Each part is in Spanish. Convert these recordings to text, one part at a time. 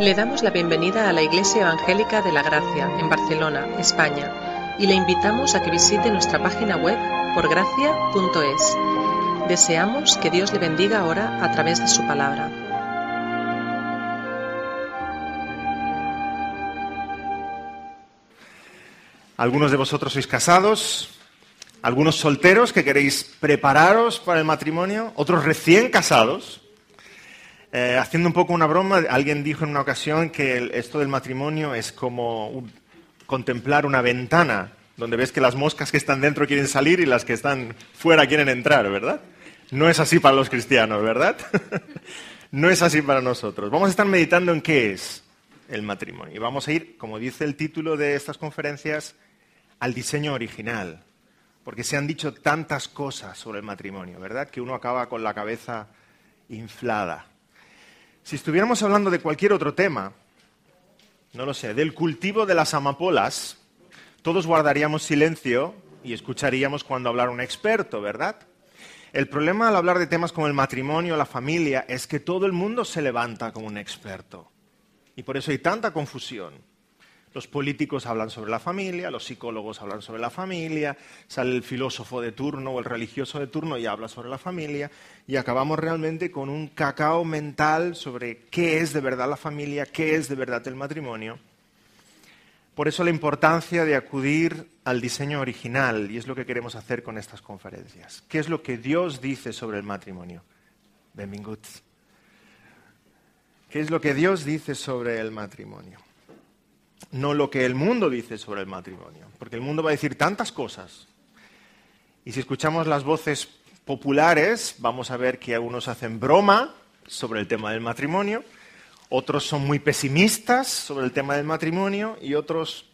Le damos la bienvenida a la Iglesia Evangélica de la Gracia, en Barcelona, España, y le invitamos a que visite nuestra página web porgracia.es. Deseamos que Dios le bendiga ahora a través de su palabra. Algunos de vosotros sois casados, algunos solteros que queréis prepararos para el matrimonio, otros recién casados, eh, haciendo un poco una broma, alguien dijo en una ocasión que esto del matrimonio es como contemplar una ventana donde ves que las moscas que están dentro quieren salir y las que están fuera quieren entrar, ¿verdad? No es así para los cristianos, ¿verdad? no es así para nosotros. Vamos a estar meditando en qué es el matrimonio. Y vamos a ir, como dice el título de estas conferencias, al diseño original. Porque se han dicho tantas cosas sobre el matrimonio, ¿verdad? Que uno acaba con la cabeza inflada. Si estuviéramos hablando de cualquier otro tema, no lo sé, del cultivo de las amapolas, todos guardaríamos silencio y escucharíamos cuando hablar un experto, ¿verdad? El problema al hablar de temas como el matrimonio, la familia, es que todo el mundo se levanta como un experto. Y por eso hay tanta confusión. Los políticos hablan sobre la familia, los psicólogos hablan sobre la familia, sale el filósofo de turno o el religioso de turno y habla sobre la familia, y acabamos realmente con un cacao mental sobre qué es de verdad la familia, qué es de verdad el matrimonio. Por eso la importancia de acudir al diseño original, y es lo que queremos hacer con estas conferencias. ¿Qué es lo que Dios dice sobre el matrimonio? Benvinguts. ¿Qué es lo que Dios dice sobre el matrimonio? no lo que el mundo dice sobre el matrimonio, porque el mundo va a decir tantas cosas. Y si escuchamos las voces populares, vamos a ver que algunos hacen broma sobre el tema del matrimonio, otros son muy pesimistas sobre el tema del matrimonio y otros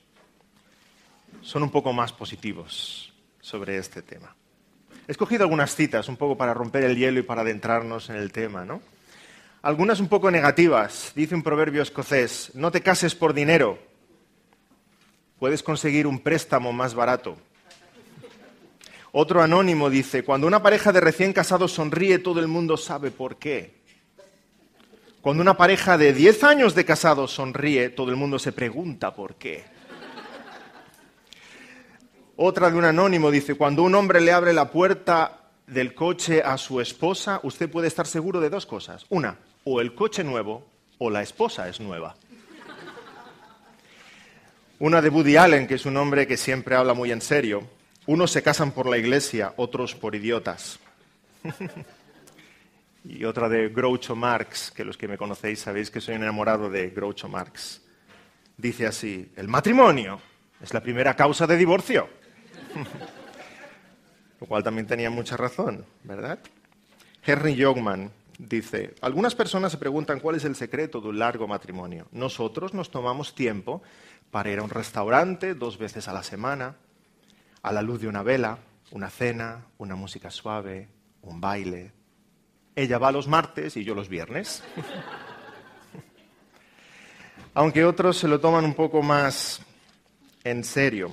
son un poco más positivos sobre este tema. He escogido algunas citas un poco para romper el hielo y para adentrarnos en el tema, ¿no? Algunas un poco negativas. Dice un proverbio escocés, no te cases por dinero, puedes conseguir un préstamo más barato. Otro anónimo dice, cuando una pareja de recién casados sonríe, todo el mundo sabe por qué. Cuando una pareja de 10 años de casados sonríe, todo el mundo se pregunta por qué. Otra de un anónimo dice, cuando un hombre le abre la puerta del coche a su esposa, usted puede estar seguro de dos cosas. Una, o el coche nuevo o la esposa es nueva. Una de Woody Allen, que es un hombre que siempre habla muy en serio. Unos se casan por la iglesia, otros por idiotas. y otra de Groucho Marx, que los que me conocéis sabéis que soy enamorado de Groucho Marx. Dice así, el matrimonio es la primera causa de divorcio. Lo cual también tenía mucha razón, ¿verdad? Henry Jogman dice, algunas personas se preguntan cuál es el secreto de un largo matrimonio. Nosotros nos tomamos tiempo para ir a un restaurante dos veces a la semana, a la luz de una vela, una cena, una música suave, un baile. Ella va los martes y yo los viernes. Aunque otros se lo toman un poco más en serio.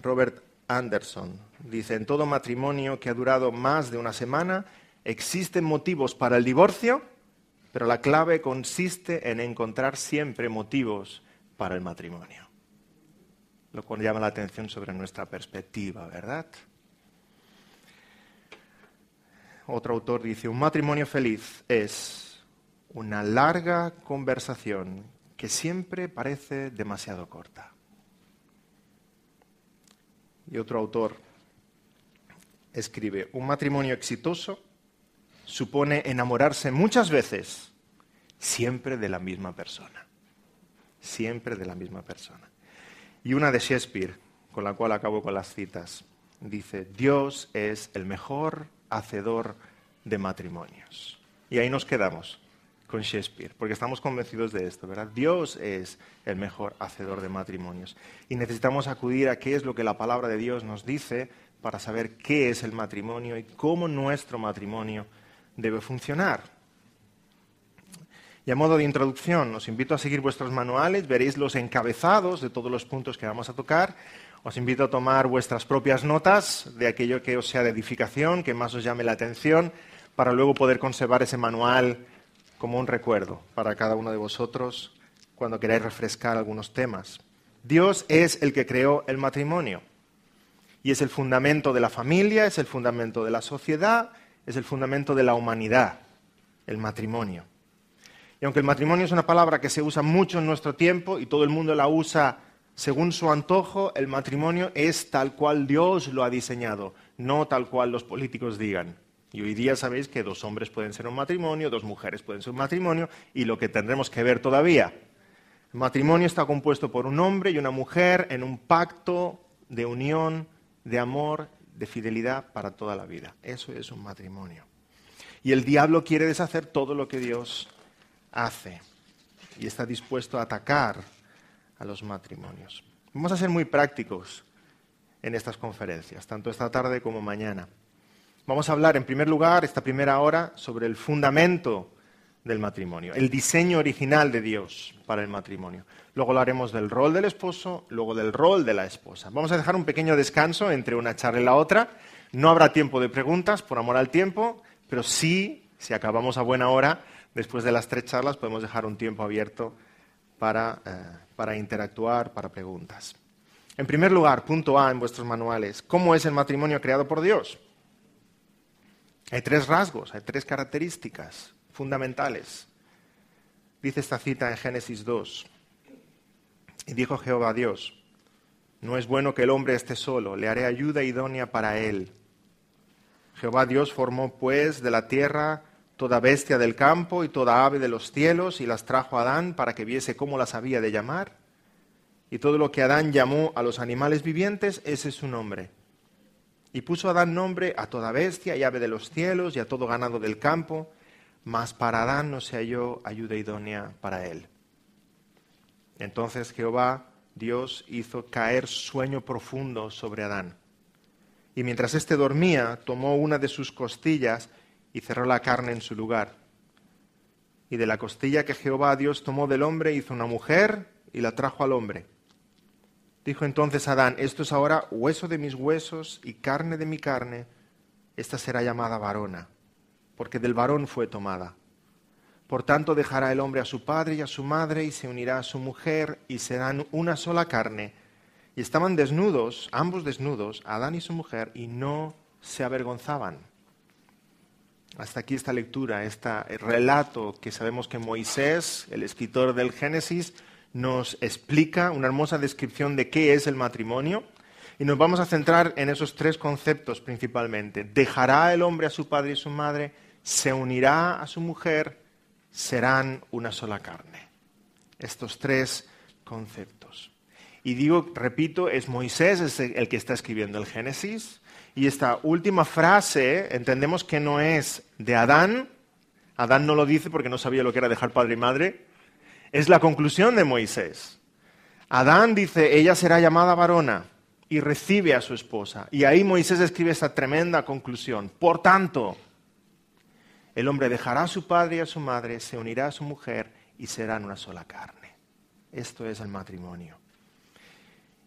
Robert Anderson dice, en todo matrimonio que ha durado más de una semana, existen motivos para el divorcio, pero la clave consiste en encontrar siempre motivos para el matrimonio. Lo cual llama la atención sobre nuestra perspectiva, ¿verdad? Otro autor dice, un matrimonio feliz es una larga conversación que siempre parece demasiado corta. Y otro autor escribe, un matrimonio exitoso supone enamorarse muchas veces, siempre de la misma persona siempre de la misma persona. Y una de Shakespeare, con la cual acabo con las citas, dice, Dios es el mejor hacedor de matrimonios. Y ahí nos quedamos con Shakespeare, porque estamos convencidos de esto, ¿verdad? Dios es el mejor hacedor de matrimonios. Y necesitamos acudir a qué es lo que la palabra de Dios nos dice para saber qué es el matrimonio y cómo nuestro matrimonio debe funcionar. Y a modo de introducción, os invito a seguir vuestros manuales, veréis los encabezados de todos los puntos que vamos a tocar. Os invito a tomar vuestras propias notas de aquello que os sea de edificación, que más os llame la atención, para luego poder conservar ese manual como un recuerdo para cada uno de vosotros cuando queráis refrescar algunos temas. Dios es el que creó el matrimonio y es el fundamento de la familia, es el fundamento de la sociedad, es el fundamento de la humanidad, el matrimonio. Y aunque el matrimonio es una palabra que se usa mucho en nuestro tiempo y todo el mundo la usa según su antojo, el matrimonio es tal cual Dios lo ha diseñado, no tal cual los políticos digan. Y hoy día sabéis que dos hombres pueden ser un matrimonio, dos mujeres pueden ser un matrimonio, y lo que tendremos que ver todavía. El matrimonio está compuesto por un hombre y una mujer en un pacto de unión, de amor, de fidelidad para toda la vida. Eso es un matrimonio. Y el diablo quiere deshacer todo lo que Dios hace y está dispuesto a atacar a los matrimonios. Vamos a ser muy prácticos en estas conferencias, tanto esta tarde como mañana. Vamos a hablar, en primer lugar, esta primera hora, sobre el fundamento del matrimonio, el diseño original de Dios para el matrimonio. Luego haremos del rol del esposo, luego del rol de la esposa. Vamos a dejar un pequeño descanso entre una charla y la otra. No habrá tiempo de preguntas, por amor al tiempo, pero sí, si acabamos a buena hora, Después de las tres charlas podemos dejar un tiempo abierto eh, para, interactuar, para preguntas. En primer lugar, punto A en vuestros manuales, ¿cómo es el matrimonio creado por Dios? Hay tres rasgos, hay tres características fundamentales. Dice esta cita en Génesis 2. Y dijo Jehová Dios, no es bueno que el hombre esté solo, le haré ayuda idónea para él. Jehová Dios formó pues de la tierra toda bestia del campo y toda ave de los cielos, y las trajo a Adán para que viese cómo las había de llamar. Y todo lo que Adán llamó a los animales vivientes, ese es su nombre. Y puso Adán nombre a toda bestia y ave de los cielos y a todo ganado del campo, mas para Adán no se halló ayuda idónea para él. Entonces Jehová, Dios, hizo caer sueño profundo sobre Adán. Y mientras éste dormía, tomó una de sus costillas, y cerró la carne en su lugar. Y de la costilla que Jehová Dios tomó del hombre hizo una mujer y la trajo al hombre. Dijo entonces Adán, esto es ahora hueso de mis huesos y carne de mi carne, esta será llamada varona, porque del varón fue tomada. Por tanto dejará el hombre a su padre y a su madre y se unirá a su mujer y serán una sola carne. Y estaban desnudos, ambos desnudos, Adán y su mujer, y no se avergonzaban. Hasta aquí esta lectura, este relato que sabemos que Moisés, el escritor del Génesis, nos explica una hermosa descripción de qué es el matrimonio. Y nos vamos a centrar en esos tres conceptos principalmente. Dejará el hombre a su padre y su madre, se unirá a su mujer, serán una sola carne. Estos tres conceptos. Y digo, repito, es Moisés el que está escribiendo el Génesis, y esta última frase entendemos que no es de Adán. Adán no lo dice porque no sabía lo que era dejar padre y madre. Es la conclusión de Moisés. Adán dice, ella será llamada varona y recibe a su esposa. Y ahí Moisés escribe esta tremenda conclusión. Por tanto, el hombre dejará a su padre y a su madre, se unirá a su mujer y serán una sola carne. Esto es el matrimonio.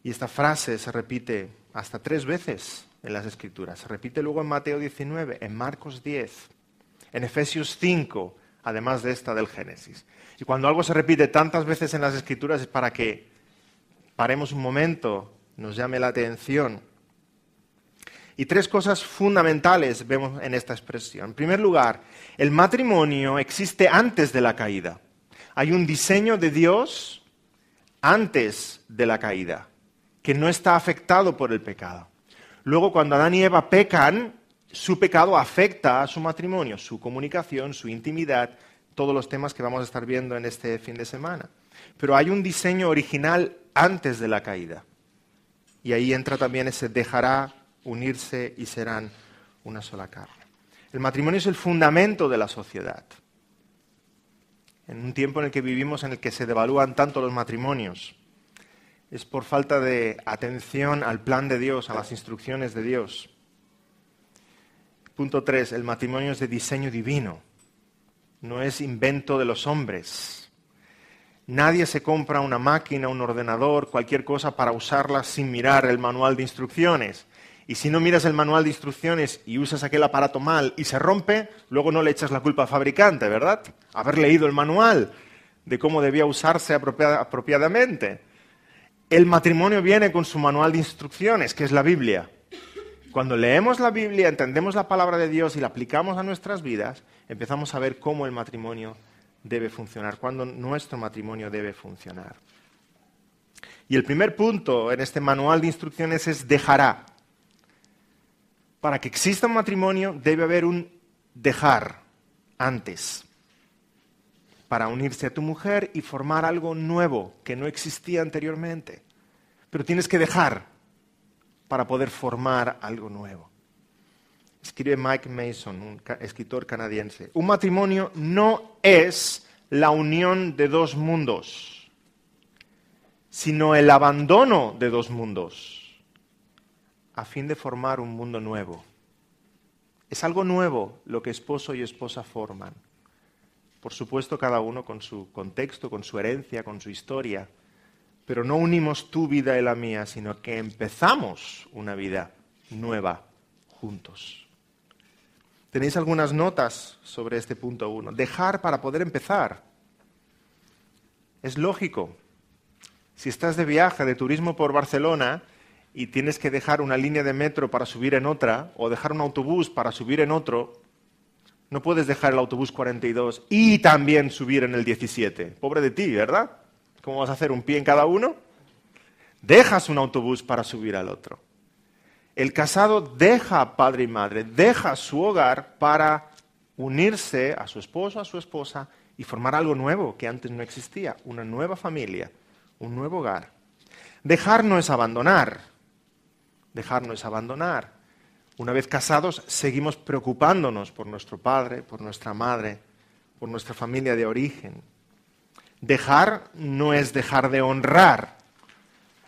Y esta frase se repite hasta tres veces en las Escrituras. Se repite luego en Mateo 19, en Marcos 10, en Efesios 5, además de esta del Génesis. Y cuando algo se repite tantas veces en las Escrituras es para que paremos un momento, nos llame la atención. Y tres cosas fundamentales vemos en esta expresión. En primer lugar, el matrimonio existe antes de la caída. Hay un diseño de Dios antes de la caída, que no está afectado por el pecado. Luego, cuando Adán y Eva pecan, su pecado afecta a su matrimonio, su comunicación, su intimidad, todos los temas que vamos a estar viendo en este fin de semana. Pero hay un diseño original antes de la caída. Y ahí entra también ese dejará unirse y serán una sola carne. El matrimonio es el fundamento de la sociedad. En un tiempo en el que vivimos, en el que se devalúan tanto los matrimonios, es por falta de atención al plan de Dios, a las instrucciones de Dios. Punto 3. El matrimonio es de diseño divino, no es invento de los hombres. Nadie se compra una máquina, un ordenador, cualquier cosa para usarla sin mirar el manual de instrucciones. Y si no miras el manual de instrucciones y usas aquel aparato mal y se rompe, luego no le echas la culpa al fabricante, ¿verdad? Haber leído el manual de cómo debía usarse apropiadamente el matrimonio viene con su manual de instrucciones, que es la Biblia. Cuando leemos la Biblia, entendemos la palabra de Dios y la aplicamos a nuestras vidas, empezamos a ver cómo el matrimonio debe funcionar, cuándo nuestro matrimonio debe funcionar. Y el primer punto en este manual de instrucciones es dejará. Para que exista un matrimonio debe haber un dejar antes para unirse a tu mujer y formar algo nuevo que no existía anteriormente. Pero tienes que dejar para poder formar algo nuevo. Escribe Mike Mason, un escritor canadiense. Un matrimonio no es la unión de dos mundos, sino el abandono de dos mundos, a fin de formar un mundo nuevo. Es algo nuevo lo que esposo y esposa forman. Por supuesto, cada uno con su contexto, con su herencia, con su historia. Pero no unimos tu vida y la mía, sino que empezamos una vida nueva juntos. Tenéis algunas notas sobre este punto uno. Dejar para poder empezar. Es lógico. Si estás de viaje, de turismo por Barcelona, y tienes que dejar una línea de metro para subir en otra, o dejar un autobús para subir en otro, no puedes dejar el autobús 42 y también subir en el 17. Pobre de ti, ¿verdad? ¿Cómo vas a hacer un pie en cada uno? Dejas un autobús para subir al otro. El casado deja padre y madre, deja su hogar para unirse a su esposo, a su esposa y formar algo nuevo que antes no existía, una nueva familia, un nuevo hogar. Dejar no es abandonar. Dejar no es abandonar. Una vez casados, seguimos preocupándonos por nuestro padre, por nuestra madre, por nuestra familia de origen. Dejar no es dejar de honrar.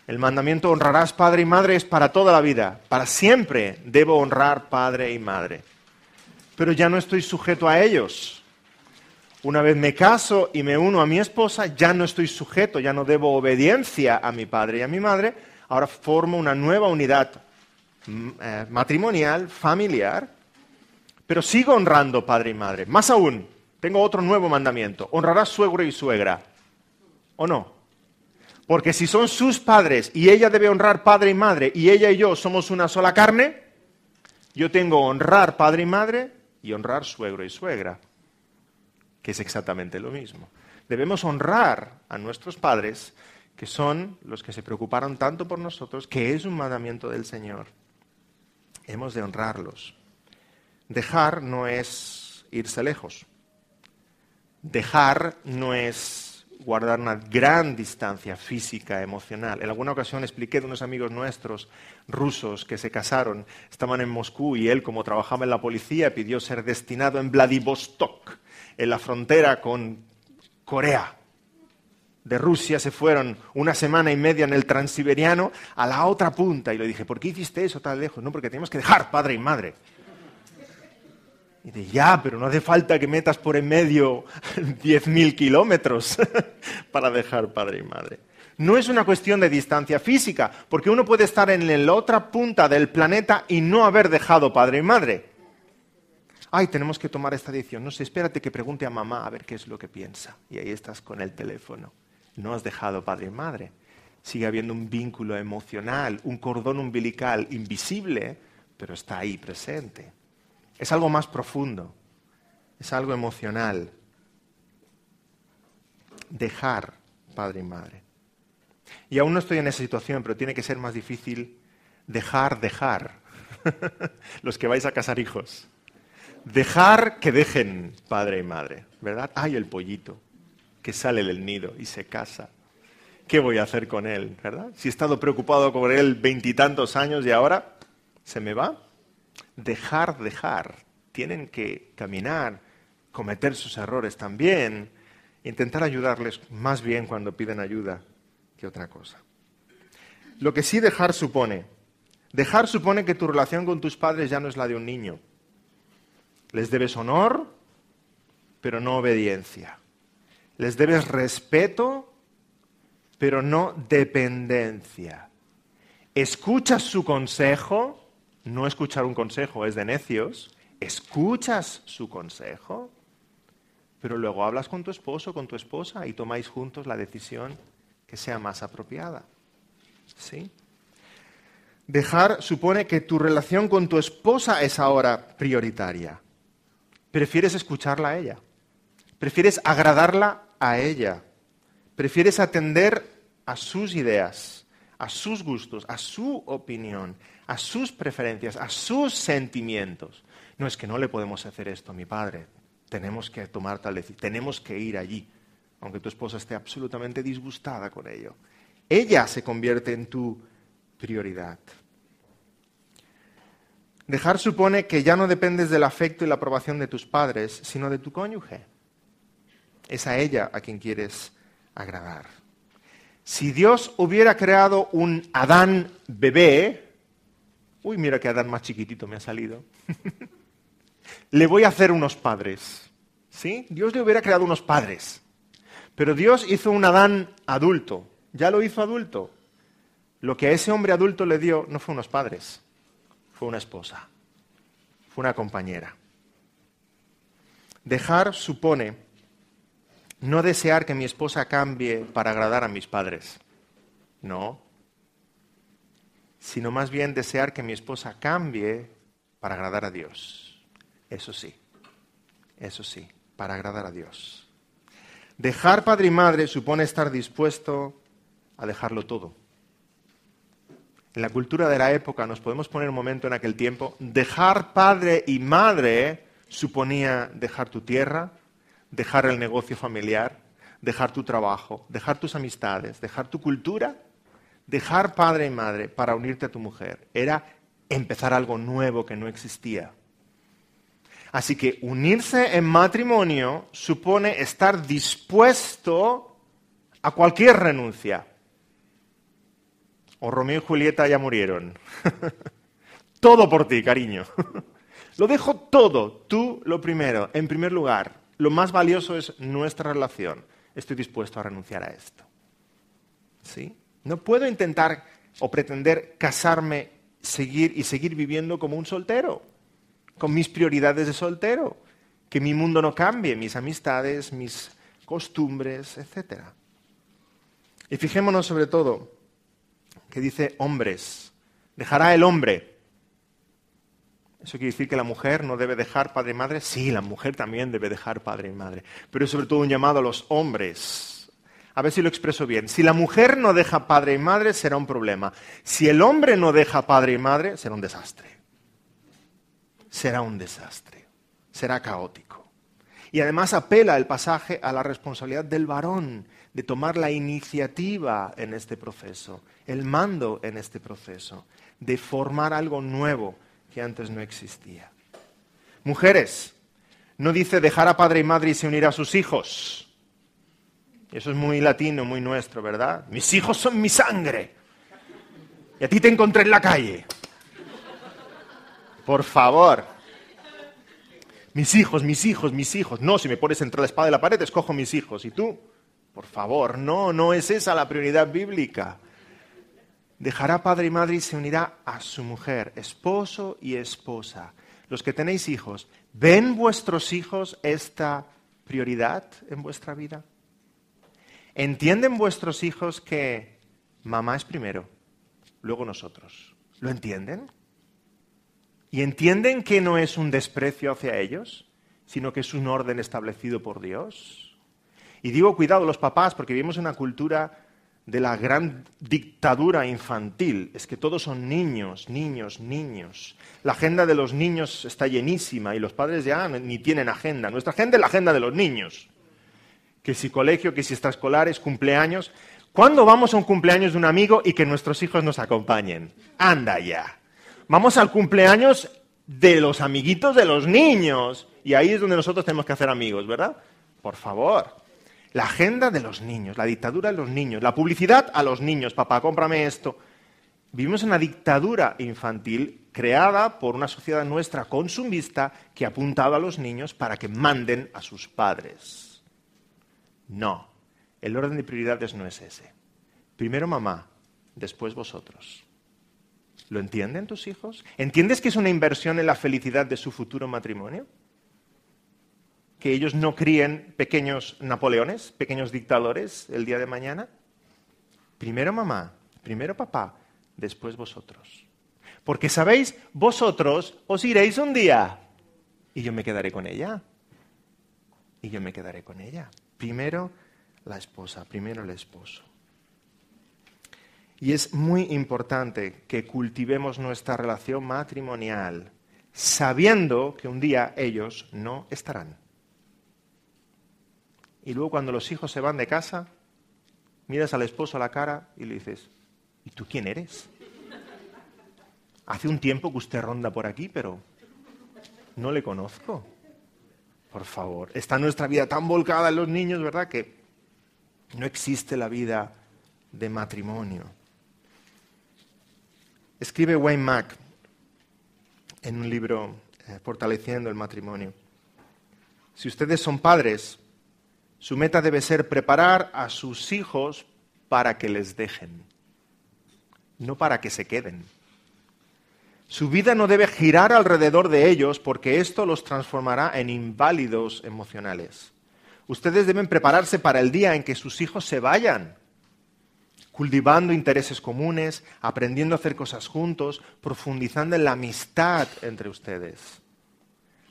El mandamiento honrarás padre y madre es para toda la vida. Para siempre debo honrar padre y madre. Pero ya no estoy sujeto a ellos. Una vez me caso y me uno a mi esposa, ya no estoy sujeto, ya no debo obediencia a mi padre y a mi madre. Ahora formo una nueva unidad Mm, eh, matrimonial, familiar, pero sigo honrando padre y madre. Más aún, tengo otro nuevo mandamiento. Honrarás suegro y suegra. ¿O no? Porque si son sus padres y ella debe honrar padre y madre y ella y yo somos una sola carne, yo tengo honrar padre y madre y honrar suegro y suegra, que es exactamente lo mismo. Debemos honrar a nuestros padres, que son los que se preocuparon tanto por nosotros, que es un mandamiento del Señor hemos de honrarlos. Dejar no es irse lejos. Dejar no es guardar una gran distancia física, emocional. En alguna ocasión expliqué de unos amigos nuestros, rusos, que se casaron, estaban en Moscú y él, como trabajaba en la policía, pidió ser destinado en Vladivostok, en la frontera con Corea de Rusia se fueron una semana y media en el transiberiano a la otra punta. Y le dije, ¿por qué hiciste eso tan lejos? No, porque tenemos que dejar padre y madre. Y dije ya, pero no hace falta que metas por en medio 10.000 kilómetros para dejar padre y madre. No es una cuestión de distancia física, porque uno puede estar en la otra punta del planeta y no haber dejado padre y madre. Ay, tenemos que tomar esta decisión. No sé, espérate que pregunte a mamá a ver qué es lo que piensa. Y ahí estás con el teléfono no has dejado padre y madre. Sigue habiendo un vínculo emocional, un cordón umbilical invisible, pero está ahí presente. Es algo más profundo, es algo emocional. Dejar padre y madre. Y aún no estoy en esa situación, pero tiene que ser más difícil dejar, dejar. Los que vais a casar hijos. Dejar que dejen padre y madre, ¿verdad? Ay, el pollito que sale del nido y se casa. ¿Qué voy a hacer con él? ¿Verdad? Si he estado preocupado por él veintitantos años y ahora se me va. Dejar, dejar. Tienen que caminar, cometer sus errores también, intentar ayudarles más bien cuando piden ayuda que otra cosa. Lo que sí dejar supone, dejar supone que tu relación con tus padres ya no es la de un niño. Les debes honor, pero no obediencia les debes respeto, pero no dependencia. Escuchas su consejo, no escuchar un consejo es de necios, escuchas su consejo, pero luego hablas con tu esposo, con tu esposa y tomáis juntos la decisión que sea más apropiada. ¿Sí? Dejar supone que tu relación con tu esposa es ahora prioritaria. Prefieres escucharla a ella. Prefieres agradarla a ella. Prefieres atender a sus ideas, a sus gustos, a su opinión, a sus preferencias, a sus sentimientos. No es que no le podemos hacer esto a mi padre. Tenemos que tomar tal decisión, tenemos que ir allí, aunque tu esposa esté absolutamente disgustada con ello. Ella se convierte en tu prioridad. Dejar supone que ya no dependes del afecto y la aprobación de tus padres, sino de tu cónyuge es a ella a quien quieres agradar. Si Dios hubiera creado un Adán bebé, uy, mira que Adán más chiquitito me ha salido, le voy a hacer unos padres. ¿Sí? Dios le hubiera creado unos padres. Pero Dios hizo un Adán adulto. Ya lo hizo adulto. Lo que a ese hombre adulto le dio no fue unos padres, fue una esposa, fue una compañera. Dejar supone no desear que mi esposa cambie para agradar a mis padres. No. Sino más bien desear que mi esposa cambie para agradar a Dios. Eso sí. Eso sí, para agradar a Dios. Dejar padre y madre supone estar dispuesto a dejarlo todo. En la cultura de la época nos podemos poner un momento en aquel tiempo. Dejar padre y madre suponía dejar tu tierra, dejar el negocio familiar, dejar tu trabajo, dejar tus amistades, dejar tu cultura, dejar padre y madre para unirte a tu mujer. Era empezar algo nuevo que no existía. Así que unirse en matrimonio supone estar dispuesto a cualquier renuncia. O Romeo y Julieta ya murieron. todo por ti, cariño. lo dejo todo, tú lo primero, en primer lugar lo más valioso es nuestra relación. Estoy dispuesto a renunciar a esto. ¿Sí? No puedo intentar o pretender casarme, seguir y seguir viviendo como un soltero, con mis prioridades de soltero, que mi mundo no cambie, mis amistades, mis costumbres, etc. Y fijémonos sobre todo que dice hombres, dejará el hombre ¿Eso quiere decir que la mujer no debe dejar padre y madre? Sí, la mujer también debe dejar padre y madre, pero es sobre todo un llamado a los hombres. A ver si lo expreso bien. Si la mujer no deja padre y madre, será un problema. Si el hombre no deja padre y madre, será un desastre. Será un desastre. Será caótico. Y además apela el pasaje a la responsabilidad del varón de tomar la iniciativa en este proceso, el mando en este proceso, de formar algo nuevo que antes no existía. Mujeres, no dice dejar a padre y madre y se unir a sus hijos. Eso es muy latino, muy nuestro, ¿verdad? Mis hijos son mi sangre. Y a ti te encontré en la calle. Por favor. Mis hijos, mis hijos, mis hijos. No, si me pones entre la espada y la pared, escojo mis hijos. ¿Y tú? Por favor, no, no es esa la prioridad bíblica. Dejará padre y madre y se unirá a su mujer, esposo y esposa. Los que tenéis hijos, ¿ven vuestros hijos esta prioridad en vuestra vida? ¿Entienden vuestros hijos que mamá es primero, luego nosotros? ¿Lo entienden? ¿Y entienden que no es un desprecio hacia ellos, sino que es un orden establecido por Dios? Y digo cuidado los papás, porque vivimos en una cultura de la gran dictadura infantil. Es que todos son niños, niños, niños. La agenda de los niños está llenísima y los padres ya ni tienen agenda. Nuestra agenda es la agenda de los niños. Que si colegio, que si extraescolares, cumpleaños. ¿Cuándo vamos a un cumpleaños de un amigo y que nuestros hijos nos acompañen? Anda ya. Vamos al cumpleaños de los amiguitos de los niños. Y ahí es donde nosotros tenemos que hacer amigos, ¿verdad? Por favor. La agenda de los niños, la dictadura de los niños, la publicidad a los niños, papá, cómprame esto. Vivimos en una dictadura infantil creada por una sociedad nuestra consumista que apuntaba a los niños para que manden a sus padres. No, el orden de prioridades no es ese. Primero mamá, después vosotros. ¿Lo entienden tus hijos? ¿Entiendes que es una inversión en la felicidad de su futuro matrimonio? que ellos no críen pequeños Napoleones, pequeños dictadores el día de mañana? Primero mamá, primero papá, después vosotros. Porque sabéis, vosotros os iréis un día y yo me quedaré con ella. Y yo me quedaré con ella. Primero la esposa, primero el esposo. Y es muy importante que cultivemos nuestra relación matrimonial sabiendo que un día ellos no estarán. Y luego cuando los hijos se van de casa, miras al esposo a la cara y le dices, ¿y tú quién eres? Hace un tiempo que usted ronda por aquí, pero no le conozco. Por favor, está nuestra vida tan volcada en los niños, ¿verdad? Que no existe la vida de matrimonio. Escribe Wayne Mack en un libro eh, Fortaleciendo el matrimonio. Si ustedes son padres, su meta debe ser preparar a sus hijos para que les dejen, no para que se queden. Su vida no debe girar alrededor de ellos porque esto los transformará en inválidos emocionales. Ustedes deben prepararse para el día en que sus hijos se vayan, cultivando intereses comunes, aprendiendo a hacer cosas juntos, profundizando en la amistad entre ustedes.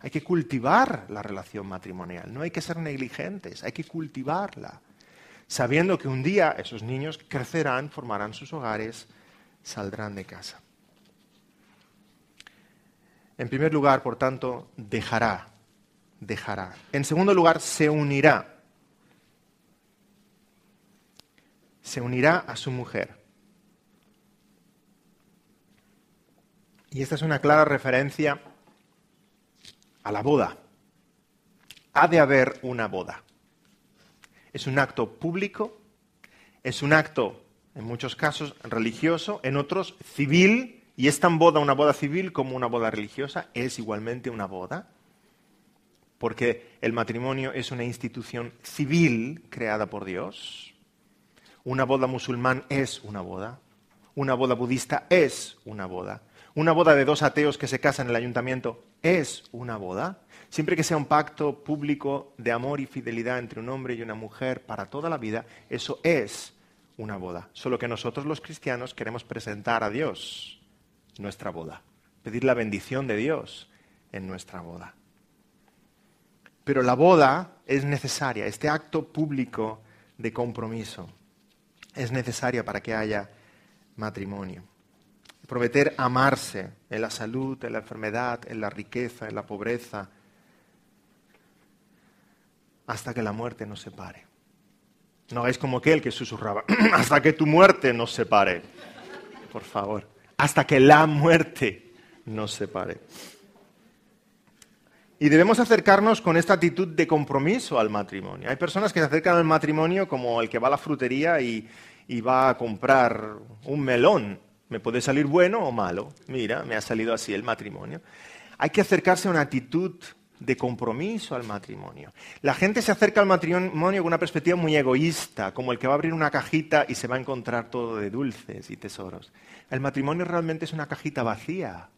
Hay que cultivar la relación matrimonial, no hay que ser negligentes, hay que cultivarla, sabiendo que un día esos niños crecerán, formarán sus hogares, saldrán de casa. En primer lugar, por tanto, dejará, dejará. En segundo lugar, se unirá. Se unirá a su mujer. Y esta es una clara referencia a la boda. Ha de haber una boda. Es un acto público, es un acto, en muchos casos, religioso, en otros, civil, y es tan boda una boda civil como una boda religiosa, es igualmente una boda, porque el matrimonio es una institución civil creada por Dios. Una boda musulmán es una boda, una boda budista es una boda, una boda de dos ateos que se casan en el ayuntamiento es una boda, siempre que sea un pacto público de amor y fidelidad entre un hombre y una mujer para toda la vida, eso es una boda. Solo que nosotros los cristianos queremos presentar a Dios nuestra boda, pedir la bendición de Dios en nuestra boda. Pero la boda es necesaria, este acto público de compromiso es necesario para que haya matrimonio prometer amarse en la salud, en la enfermedad, en la riqueza, en la pobreza, hasta que la muerte nos separe. No hagáis como aquel que susurraba, hasta que tu muerte nos separe, por favor, hasta que la muerte nos separe. Y debemos acercarnos con esta actitud de compromiso al matrimonio. Hay personas que se acercan al matrimonio como el que va a la frutería y, y va a comprar un melón me puede salir bueno o malo. Mira, me ha salido así el matrimonio. Hay que acercarse a una actitud de compromiso al matrimonio. La gente se acerca al matrimonio con una perspectiva muy egoísta, como el que va a abrir una cajita y se va a encontrar todo de dulces y tesoros. El matrimonio realmente es una cajita vacía.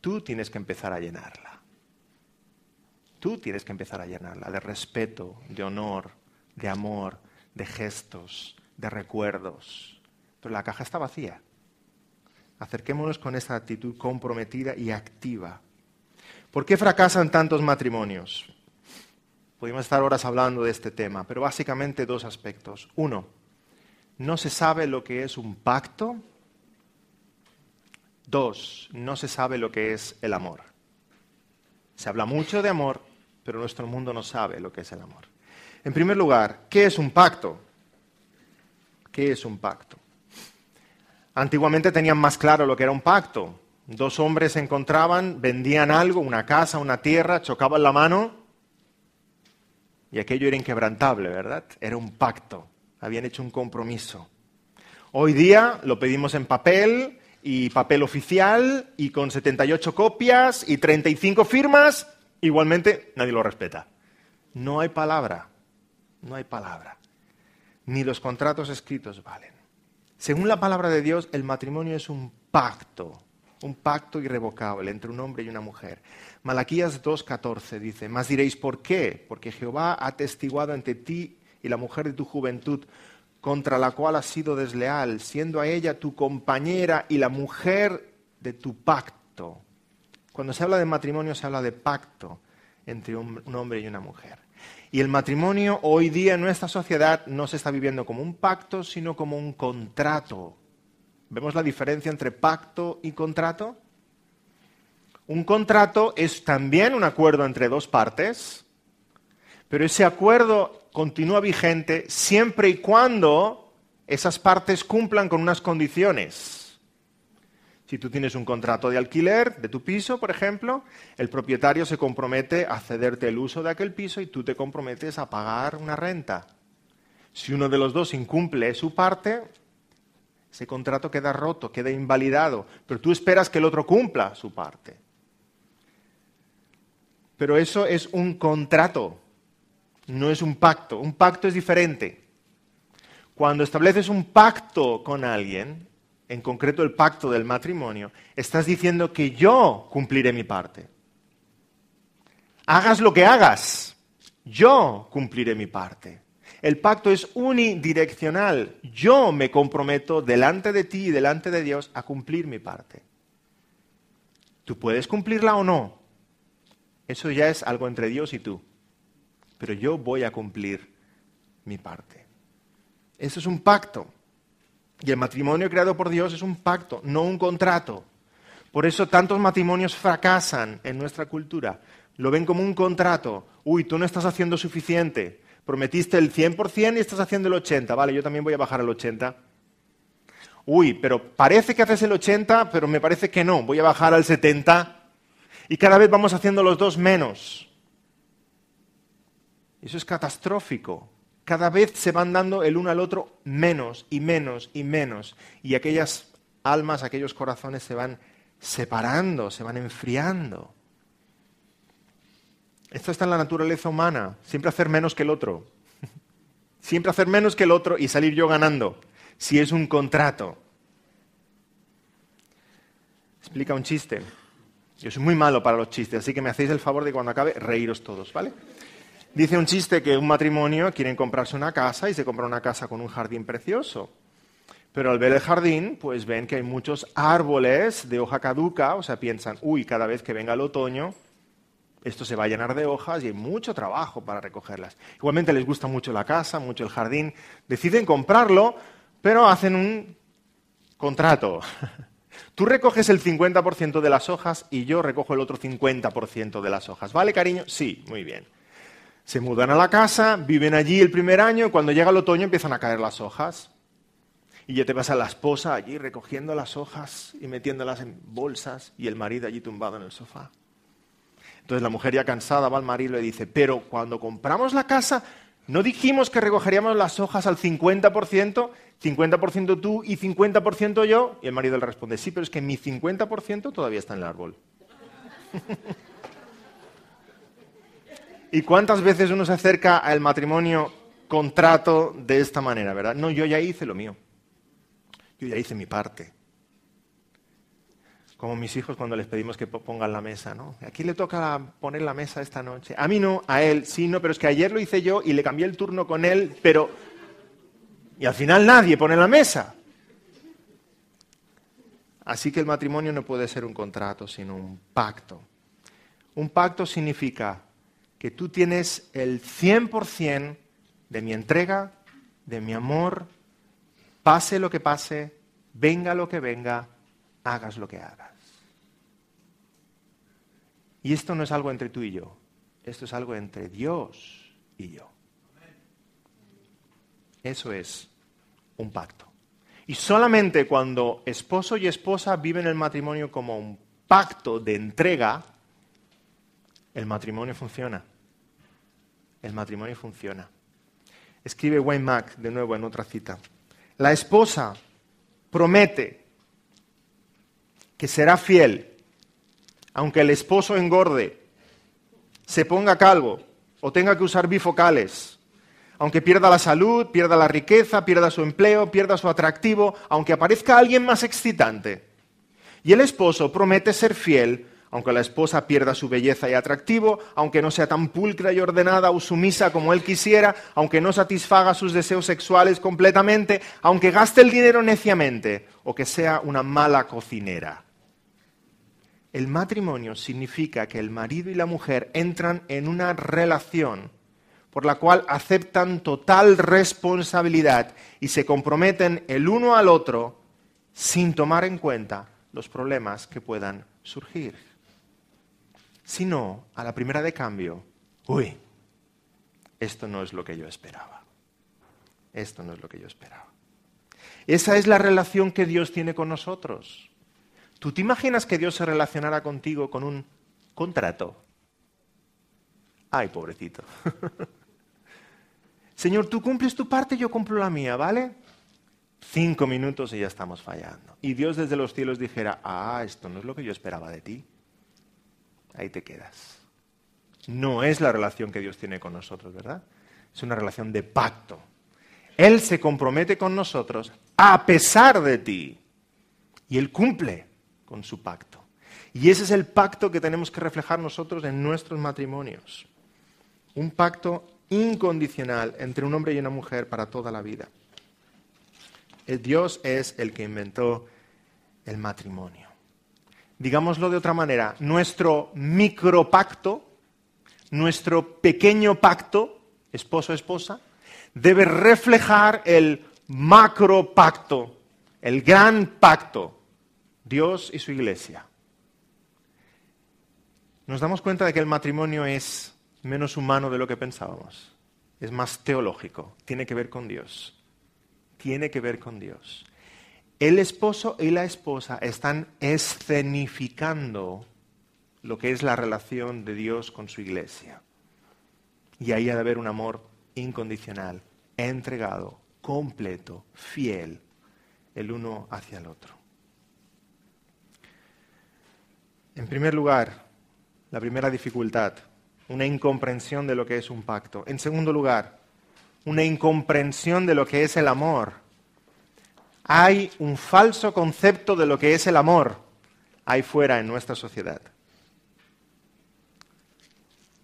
Tú tienes que empezar a llenarla. Tú tienes que empezar a llenarla de respeto, de honor, de amor, de gestos, de recuerdos pero la caja está vacía. Acerquémonos con esta actitud comprometida y activa. ¿Por qué fracasan tantos matrimonios? Podríamos estar horas hablando de este tema, pero básicamente dos aspectos. Uno, no se sabe lo que es un pacto. Dos, no se sabe lo que es el amor. Se habla mucho de amor, pero nuestro mundo no sabe lo que es el amor. En primer lugar, ¿qué es un pacto? ¿Qué es un pacto? Antiguamente tenían más claro lo que era un pacto. Dos hombres se encontraban, vendían algo, una casa, una tierra, chocaban la mano y aquello era inquebrantable, ¿verdad? Era un pacto, habían hecho un compromiso. Hoy día lo pedimos en papel y papel oficial y con 78 copias y 35 firmas, igualmente nadie lo respeta. No hay palabra, no hay palabra. Ni los contratos escritos valen. Según la palabra de Dios, el matrimonio es un pacto, un pacto irrevocable entre un hombre y una mujer. Malaquías 2.14 dice, más diréis, ¿por qué? Porque Jehová ha testiguado ante ti y la mujer de tu juventud, contra la cual has sido desleal, siendo a ella tu compañera y la mujer de tu pacto. Cuando se habla de matrimonio se habla de pacto entre un hombre y una mujer. Y el matrimonio hoy día en nuestra sociedad no se está viviendo como un pacto, sino como un contrato. ¿Vemos la diferencia entre pacto y contrato? Un contrato es también un acuerdo entre dos partes, pero ese acuerdo continúa vigente siempre y cuando esas partes cumplan con unas condiciones. Si tú tienes un contrato de alquiler de tu piso, por ejemplo, el propietario se compromete a cederte el uso de aquel piso y tú te comprometes a pagar una renta. Si uno de los dos incumple su parte, ese contrato queda roto, queda invalidado, pero tú esperas que el otro cumpla su parte. Pero eso es un contrato, no es un pacto. Un pacto es diferente. Cuando estableces un pacto con alguien, en concreto el pacto del matrimonio, estás diciendo que yo cumpliré mi parte. Hagas lo que hagas, yo cumpliré mi parte. El pacto es unidireccional. Yo me comprometo delante de ti y delante de Dios a cumplir mi parte. Tú puedes cumplirla o no. Eso ya es algo entre Dios y tú. Pero yo voy a cumplir mi parte. Eso es un pacto. Y el matrimonio creado por Dios es un pacto, no un contrato. Por eso tantos matrimonios fracasan en nuestra cultura. Lo ven como un contrato. Uy, tú no estás haciendo suficiente. Prometiste el 100% y estás haciendo el 80%. Vale, yo también voy a bajar al 80%. Uy, pero parece que haces el 80%, pero me parece que no. Voy a bajar al 70%. Y cada vez vamos haciendo los dos menos. Eso es catastrófico cada vez se van dando el uno al otro menos y menos y menos. Y aquellas almas, aquellos corazones se van separando, se van enfriando. Esto está en la naturaleza humana, siempre hacer menos que el otro. Siempre hacer menos que el otro y salir yo ganando, si es un contrato. Explica un chiste. Yo soy muy malo para los chistes, así que me hacéis el favor de cuando acabe reíros todos, ¿vale? Dice un chiste que un matrimonio quieren comprarse una casa y se compra una casa con un jardín precioso. Pero al ver el jardín, pues ven que hay muchos árboles de hoja caduca, o sea, piensan, uy, cada vez que venga el otoño, esto se va a llenar de hojas y hay mucho trabajo para recogerlas. Igualmente les gusta mucho la casa, mucho el jardín, deciden comprarlo, pero hacen un contrato. Tú recoges el 50% de las hojas y yo recojo el otro 50% de las hojas. ¿Vale, cariño? Sí, muy bien. Se mudan a la casa, viven allí el primer año y cuando llega el otoño empiezan a caer las hojas. Y ya te vas a la esposa allí recogiendo las hojas y metiéndolas en bolsas y el marido allí tumbado en el sofá. Entonces la mujer ya cansada va al marido y le dice, pero cuando compramos la casa, ¿no dijimos que recogeríamos las hojas al 50%? 50% tú y 50% yo. Y el marido le responde, sí, pero es que mi 50% todavía está en el árbol. ¿Y cuántas veces uno se acerca al matrimonio contrato de esta manera, verdad? No, yo ya hice lo mío. Yo ya hice mi parte. Como mis hijos cuando les pedimos que pongan la mesa, ¿no? Aquí le toca poner la mesa esta noche. A mí no, a él, sí, no, pero es que ayer lo hice yo y le cambié el turno con él, pero... Y al final nadie pone la mesa. Así que el matrimonio no puede ser un contrato, sino un pacto. Un pacto significa que tú tienes el 100% de mi entrega, de mi amor, pase lo que pase, venga lo que venga, hagas lo que hagas. Y esto no es algo entre tú y yo, esto es algo entre Dios y yo. Eso es un pacto. Y solamente cuando esposo y esposa viven el matrimonio como un pacto de entrega, el matrimonio funciona. El matrimonio funciona. Escribe Wayne Mack de nuevo en otra cita. La esposa promete que será fiel, aunque el esposo engorde, se ponga calvo o tenga que usar bifocales, aunque pierda la salud, pierda la riqueza, pierda su empleo, pierda su atractivo, aunque aparezca alguien más excitante. Y el esposo promete ser fiel aunque la esposa pierda su belleza y atractivo, aunque no sea tan pulcra y ordenada o sumisa como él quisiera, aunque no satisfaga sus deseos sexuales completamente, aunque gaste el dinero neciamente o que sea una mala cocinera. El matrimonio significa que el marido y la mujer entran en una relación por la cual aceptan total responsabilidad y se comprometen el uno al otro sin tomar en cuenta los problemas que puedan surgir sino a la primera de cambio, uy, esto no es lo que yo esperaba. Esto no es lo que yo esperaba. Esa es la relación que Dios tiene con nosotros. ¿Tú te imaginas que Dios se relacionara contigo con un contrato? Ay, pobrecito. Señor, tú cumples tu parte, yo cumplo la mía, ¿vale? Cinco minutos y ya estamos fallando. Y Dios desde los cielos dijera, ah, esto no es lo que yo esperaba de ti ahí te quedas. No es la relación que Dios tiene con nosotros, ¿verdad? Es una relación de pacto. Él se compromete con nosotros a pesar de ti. Y Él cumple con su pacto. Y ese es el pacto que tenemos que reflejar nosotros en nuestros matrimonios. Un pacto incondicional entre un hombre y una mujer para toda la vida. Eh, Dios es el que inventó el matrimonio digámoslo de otra manera, nuestro micropacto, nuestro pequeño pacto, esposo-esposa, debe reflejar el macropacto, el gran pacto, Dios y su iglesia. Nos damos cuenta de que el matrimonio es menos humano de lo que pensábamos, es más teológico, tiene que ver con Dios, tiene que ver con Dios el esposo y la esposa están escenificando lo que es la relación de Dios con su iglesia. Y ahí ha de haber un amor incondicional, entregado, completo, fiel, el uno hacia el otro. En primer lugar, la primera dificultad, una incomprensión de lo que es un pacto. En segundo lugar, una incomprensión de lo que es el amor hay un falso concepto de lo que es el amor ahí fuera en nuestra sociedad.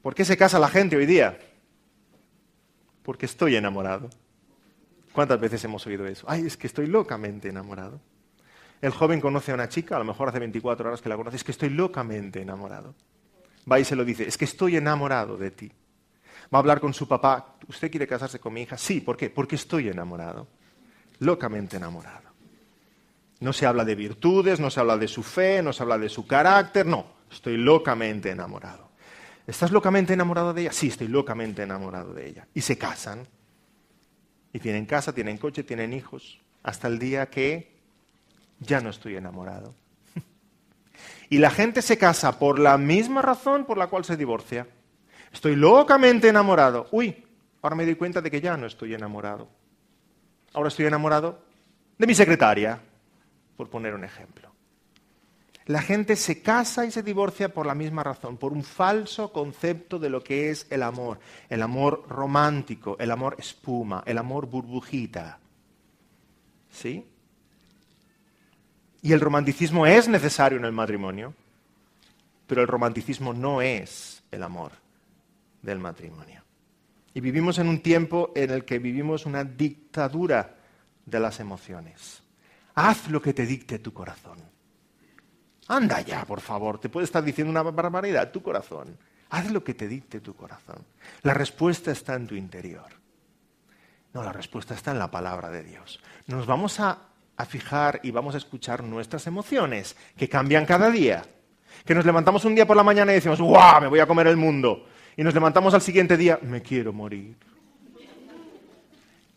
¿Por qué se casa la gente hoy día? Porque estoy enamorado. ¿Cuántas veces hemos oído eso? Ay, es que estoy locamente enamorado. El joven conoce a una chica, a lo mejor hace 24 horas que la conoce, es que estoy locamente enamorado. Va y se lo dice, es que estoy enamorado de ti. Va a hablar con su papá, ¿usted quiere casarse con mi hija? Sí, ¿por qué? Porque estoy enamorado locamente enamorado. No se habla de virtudes, no se habla de su fe, no se habla de su carácter, no, estoy locamente enamorado. ¿Estás locamente enamorado de ella? Sí, estoy locamente enamorado de ella. Y se casan. Y tienen casa, tienen coche, tienen hijos, hasta el día que ya no estoy enamorado. y la gente se casa por la misma razón por la cual se divorcia. Estoy locamente enamorado. Uy, ahora me doy cuenta de que ya no estoy enamorado ahora estoy enamorado de mi secretaria, por poner un ejemplo. La gente se casa y se divorcia por la misma razón, por un falso concepto de lo que es el amor, el amor romántico, el amor espuma, el amor burbujita. ¿Sí? Y el romanticismo es necesario en el matrimonio, pero el romanticismo no es el amor del matrimonio. Y vivimos en un tiempo en el que vivimos una dictadura de las emociones. Haz lo que te dicte tu corazón. Anda ya, por favor, te puede estar diciendo una barbaridad tu corazón. Haz lo que te dicte tu corazón. La respuesta está en tu interior. No, la respuesta está en la palabra de Dios. Nos vamos a, fijar y vamos a escuchar nuestras emociones, que cambian cada día. Que nos levantamos un día por la mañana y decimos, ¡guau! Me voy a comer el mundo y nos levantamos al siguiente día, me quiero morir.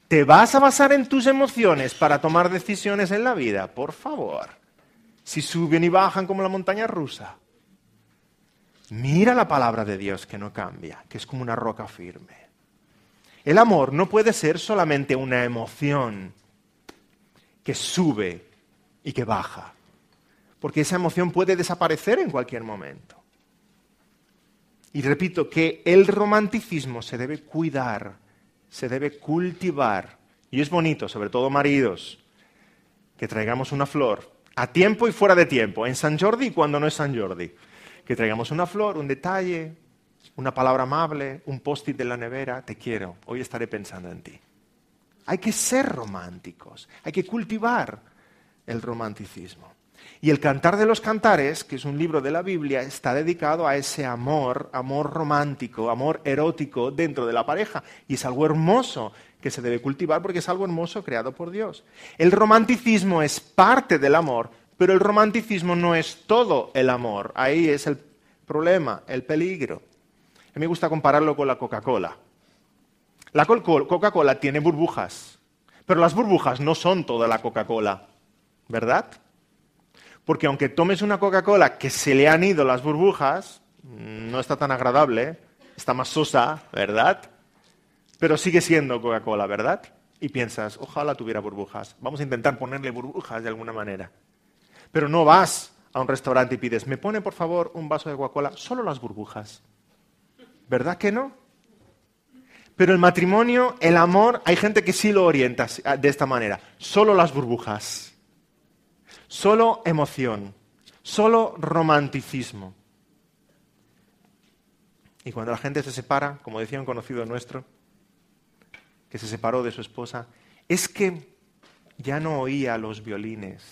¿Te vas a basar en tus emociones para tomar decisiones en la vida? Por favor. Si suben y bajan como la montaña rusa. Mira la palabra de Dios que no cambia, que es como una roca firme. El amor no puede ser solamente una emoción que sube y que baja, porque esa emoción puede desaparecer en cualquier momento. Y repito que el romanticismo se debe cuidar, se debe cultivar. Y es bonito, sobre todo maridos, que traigamos una flor a tiempo y fuera de tiempo, en San Jordi y cuando no es San Jordi. Que traigamos una flor, un detalle, una palabra amable, un post-it de la nevera, te quiero, hoy estaré pensando en ti. Hay que ser románticos, hay que cultivar el romanticismo. Y el Cantar de los Cantares, que es un libro de la Biblia, está dedicado a ese amor, amor romántico, amor erótico dentro de la pareja. Y es algo hermoso que se debe cultivar porque es algo hermoso creado por Dios. El romanticismo es parte del amor, pero el romanticismo no es todo el amor. Ahí es el problema, el peligro. A mí me gusta compararlo con la Coca-Cola. La Coca-Cola tiene burbujas, pero las burbujas no son toda la Coca-Cola, ¿verdad? Porque aunque tomes una Coca-Cola que se le han ido las burbujas, mm, no está tan agradable, está más sosa, ¿verdad? Pero sigue siendo Coca-Cola, ¿verdad? Y piensas, ojalá tuviera burbujas. Vamos a intentar ponerle burbujas de alguna manera. Pero no vas a un restaurante y pides, me pone por favor un vaso de Coca-Cola, solo las burbujas. ¿Verdad que no? Pero el matrimonio, el amor, hay gente que sí lo orienta de esta manera, solo las burbujas solo emoción, solo romanticismo. Y cuando la gente se separa, como decía un conocido nuestro, que se separó de su esposa, es que ya no oía los violines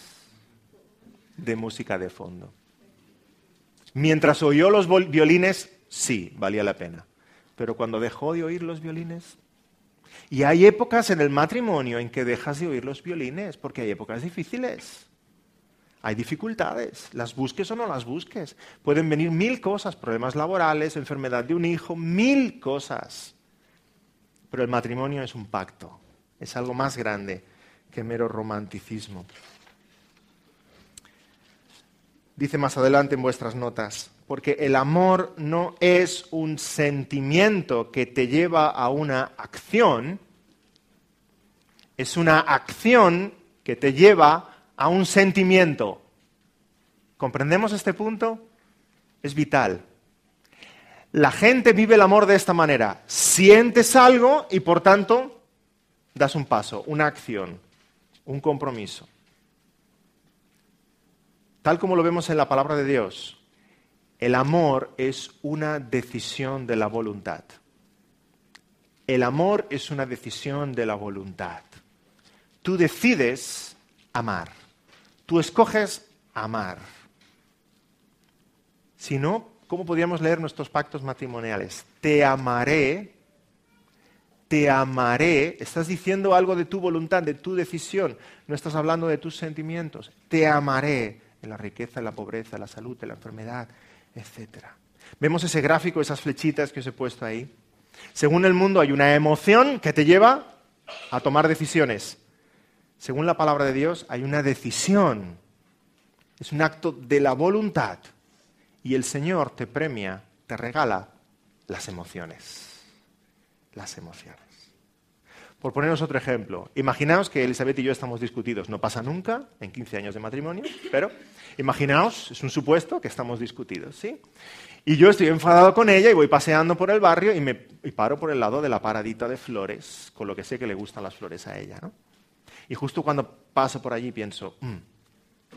de música de fondo. Mientras oyó los violines, sí, valía la pena. Pero cuando dejó de oír los violines, y hay épocas en el matrimonio en que dejas de oír los violines, porque hay épocas difíciles. Hay dificultades, las busques o no las busques. Pueden venir mil cosas, problemas laborales, enfermedad de un hijo, mil cosas. Pero el matrimonio es un pacto, es algo más grande que mero romanticismo. Dice más adelante en vuestras notas, porque el amor no es un sentimiento que te lleva a una acción, es una acción que te lleva a un sentimiento. ¿Comprendemos este punto? Es vital. La gente vive el amor de esta manera. Sientes algo y por tanto das un paso, una acción, un compromiso. Tal como lo vemos en la palabra de Dios, el amor es una decisión de la voluntad. El amor es una decisión de la voluntad. Tú decides amar. Tú escoges amar. Si no, ¿cómo podríamos leer nuestros pactos matrimoniales? Te amaré, te amaré. Estás diciendo algo de tu voluntad, de tu decisión. No estás hablando de tus sentimientos. Te amaré en la riqueza, en la pobreza, en la salud, en la enfermedad, etc. Vemos ese gráfico, esas flechitas que os he puesto ahí. Según el mundo hay una emoción que te lleva a tomar decisiones según la palabra de Dios, hay una decisión. Es un acto de la voluntad. Y el Señor te premia, te regala las emociones. Las emociones. Por ponernos otro ejemplo, imaginaos que Elizabeth y yo estamos discutidos. No pasa nunca en 15 años de matrimonio, pero imaginaos, es un supuesto que estamos discutidos, ¿sí? Y yo estoy enfadado con ella y voy paseando por el barrio y me paro por el lado de la paradita de flores, con lo que sé que le gustan las flores a ella, ¿no? Y justo cuando paso por allí pienso, mm,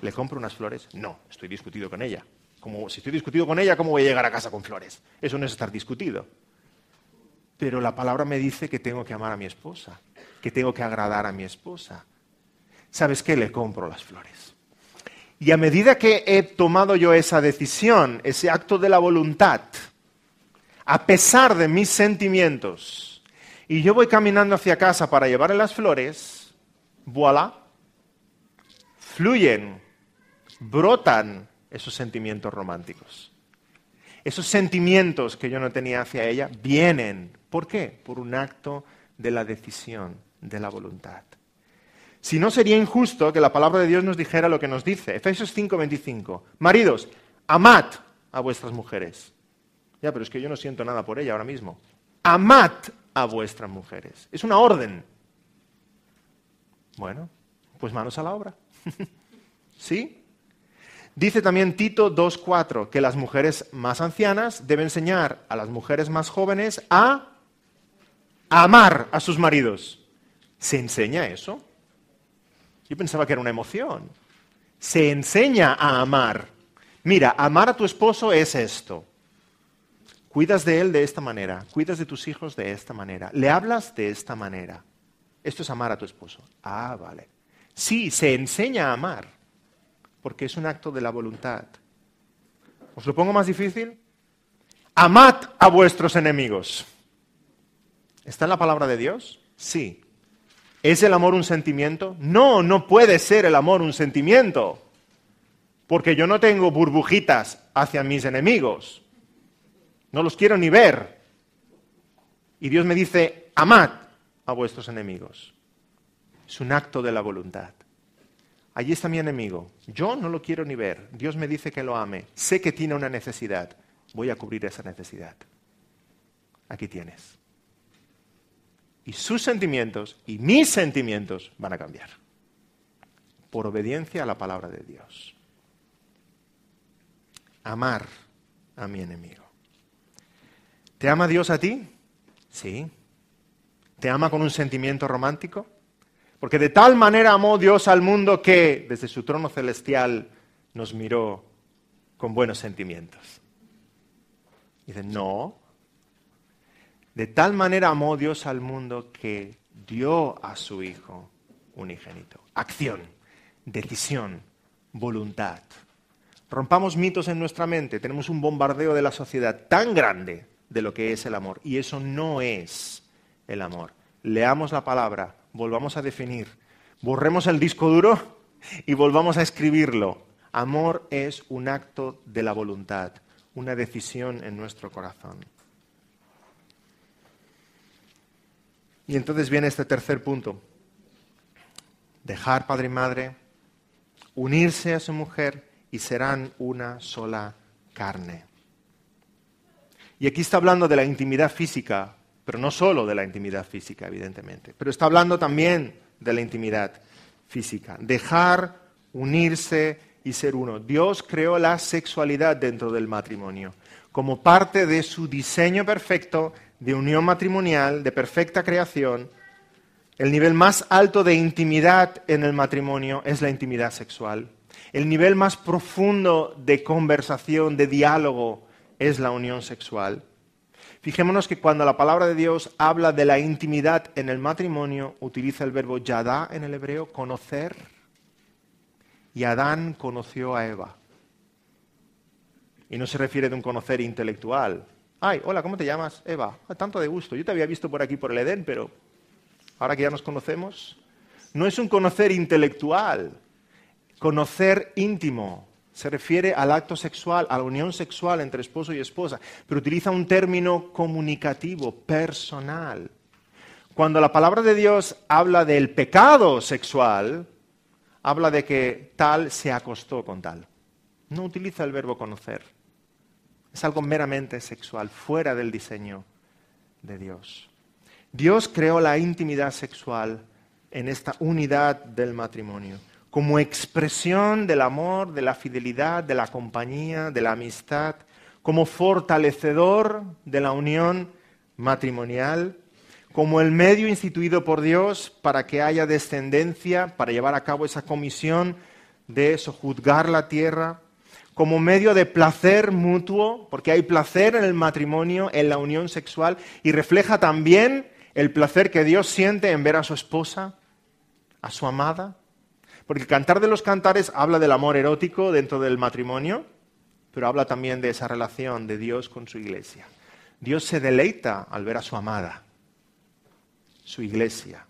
¿le compro unas flores? No, estoy discutido con ella. Como, si estoy discutido con ella, ¿cómo voy a llegar a casa con flores? Eso no es estar discutido. Pero la palabra me dice que tengo que amar a mi esposa, que tengo que agradar a mi esposa. ¿Sabes qué? Le compro las flores. Y a medida que he tomado yo esa decisión, ese acto de la voluntad, a pesar de mis sentimientos, y yo voy caminando hacia casa para llevarle las flores, voilà, fluyen, brotan esos sentimientos románticos. Esos sentimientos que yo no tenía hacia ella vienen. ¿Por qué? Por un acto de la decisión, de la voluntad. Si no, sería injusto que la palabra de Dios nos dijera lo que nos dice. Efesios 5:25. Maridos, amad a vuestras mujeres. Ya, pero es que yo no siento nada por ella ahora mismo. Amad a vuestras mujeres. Es una orden. Bueno, pues manos a la obra. ¿Sí? Dice también Tito 2.4 que las mujeres más ancianas deben enseñar a las mujeres más jóvenes a amar a sus maridos. ¿Se enseña eso? Yo pensaba que era una emoción. Se enseña a amar. Mira, amar a tu esposo es esto. Cuidas de él de esta manera, cuidas de tus hijos de esta manera, le hablas de esta manera. Esto es amar a tu esposo. Ah, vale. Sí, se enseña a amar, porque es un acto de la voluntad. ¿Os lo pongo más difícil? Amad a vuestros enemigos. ¿Está en la palabra de Dios? Sí. ¿Es el amor un sentimiento? No, no puede ser el amor un sentimiento, porque yo no tengo burbujitas hacia mis enemigos. No los quiero ni ver. Y Dios me dice, amad a vuestros enemigos. Es un acto de la voluntad. Allí está mi enemigo. Yo no lo quiero ni ver. Dios me dice que lo ame. Sé que tiene una necesidad. Voy a cubrir esa necesidad. Aquí tienes. Y sus sentimientos y mis sentimientos van a cambiar. Por obediencia a la palabra de Dios. Amar a mi enemigo. ¿Te ama Dios a ti? Sí. ¿Te ama con un sentimiento romántico? Porque de tal manera amó Dios al mundo que desde su trono celestial nos miró con buenos sentimientos. Dice, no. De tal manera amó Dios al mundo que dio a su Hijo unigénito. Acción, decisión, voluntad. Rompamos mitos en nuestra mente. Tenemos un bombardeo de la sociedad tan grande de lo que es el amor. Y eso no es el amor. Leamos la palabra, volvamos a definir, borremos el disco duro y volvamos a escribirlo. Amor es un acto de la voluntad, una decisión en nuestro corazón. Y entonces viene este tercer punto. Dejar padre y madre, unirse a su mujer y serán una sola carne. Y aquí está hablando de la intimidad física, pero no solo de la intimidad física, evidentemente, pero está hablando también de la intimidad física. Dejar, unirse y ser uno. Dios creó la sexualidad dentro del matrimonio como parte de su diseño perfecto de unión matrimonial, de perfecta creación. El nivel más alto de intimidad en el matrimonio es la intimidad sexual. El nivel más profundo de conversación, de diálogo, es la unión sexual. Fijémonos que cuando la palabra de Dios habla de la intimidad en el matrimonio, utiliza el verbo yadá en el hebreo, conocer. Y Adán conoció a Eva. Y no se refiere de un conocer intelectual. Ay, hola, ¿cómo te llamas? Eva. tanto de gusto. Yo te había visto por aquí, por el Edén, pero ahora que ya nos conocemos. No es un conocer intelectual, conocer íntimo se refiere al acto sexual, a la unión sexual entre esposo y esposa, pero utiliza un término comunicativo, personal. Cuando la palabra de Dios habla del pecado sexual, habla de que tal se acostó con tal. No utiliza el verbo conocer. Es algo meramente sexual, fuera del diseño de Dios. Dios creó la intimidad sexual en esta unidad del matrimonio como expresión del amor, de la fidelidad, de la compañía, de la amistad, como fortalecedor de la unión matrimonial, como el medio instituido por Dios para que haya descendencia, para llevar a cabo esa comisión de sojuzgar la tierra, como medio de placer mutuo, porque hay placer en el matrimonio, en la unión sexual, y refleja también el placer que Dios siente en ver a su esposa, a su amada, porque el Cantar de los Cantares habla del amor erótico dentro del matrimonio, pero habla también de esa relación de Dios con su iglesia. Dios se deleita al ver a su amada, su iglesia.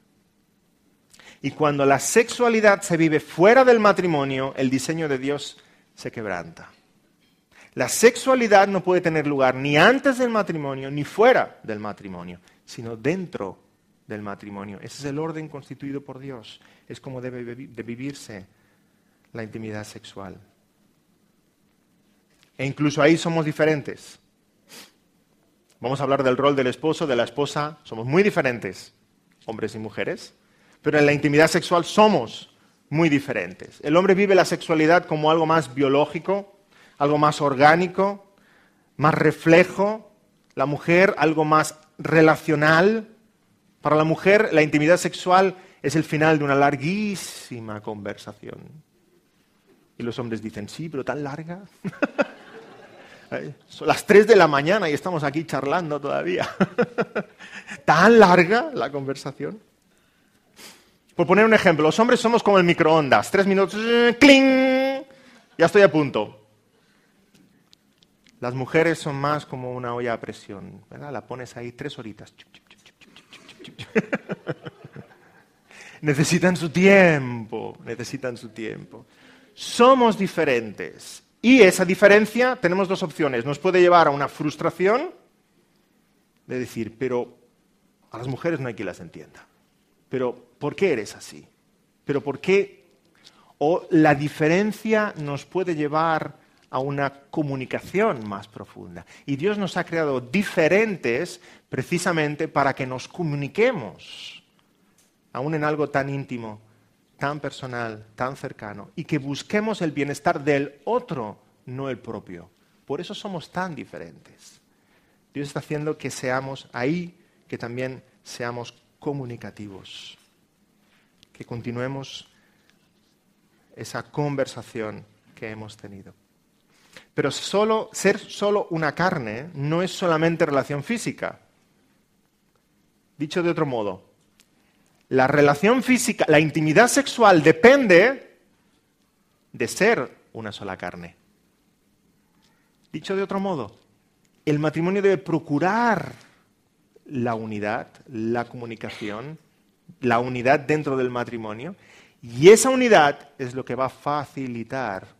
Y cuando la sexualidad se vive fuera del matrimonio, el diseño de Dios se quebranta. La sexualidad no puede tener lugar ni antes del matrimonio ni fuera del matrimonio, sino dentro del matrimonio. Ese es el orden constituido por Dios. Es como debe de vivirse la intimidad sexual. E incluso ahí somos diferentes. Vamos a hablar del rol del esposo, de la esposa. Somos muy diferentes, hombres y mujeres. Pero en la intimidad sexual somos muy diferentes. El hombre vive la sexualidad como algo más biológico, algo más orgánico, más reflejo. La mujer algo más relacional, para la mujer, la intimidad sexual es el final de una larguísima conversación. Y los hombres dicen, sí, pero tan larga. Son las 3 de la mañana y estamos aquí charlando todavía. ¿Tan larga la conversación? Por poner un ejemplo, los hombres somos como el microondas. Tres minutos, eh, ¡cling! Ya estoy a punto. Las mujeres son más como una olla a presión, La pones ahí tres horitas. necesitan su tiempo, necesitan su tiempo. Somos diferentes. Y esa diferencia tenemos dos opciones. Nos puede llevar a una frustración de decir, pero a las mujeres no hay quien las entienda. Pero ¿por qué eres así? Pero ¿por qué? O la diferencia nos puede llevar a una comunicación más profunda. Y Dios nos ha creado diferentes precisamente para que nos comuniquemos, aún en algo tan íntimo, tan personal, tan cercano, y que busquemos el bienestar del otro, no el propio. Por eso somos tan diferentes. Dios está haciendo que seamos ahí, que también seamos comunicativos, que continuemos esa conversación que hemos tenido. Pero solo, ser solo una carne no es solamente relación física. Dicho de otro modo, la relación física, la intimidad sexual depende de ser una sola carne. Dicho de otro modo, el matrimonio debe procurar la unidad, la comunicación, la unidad dentro del matrimonio, y esa unidad es lo que va a facilitar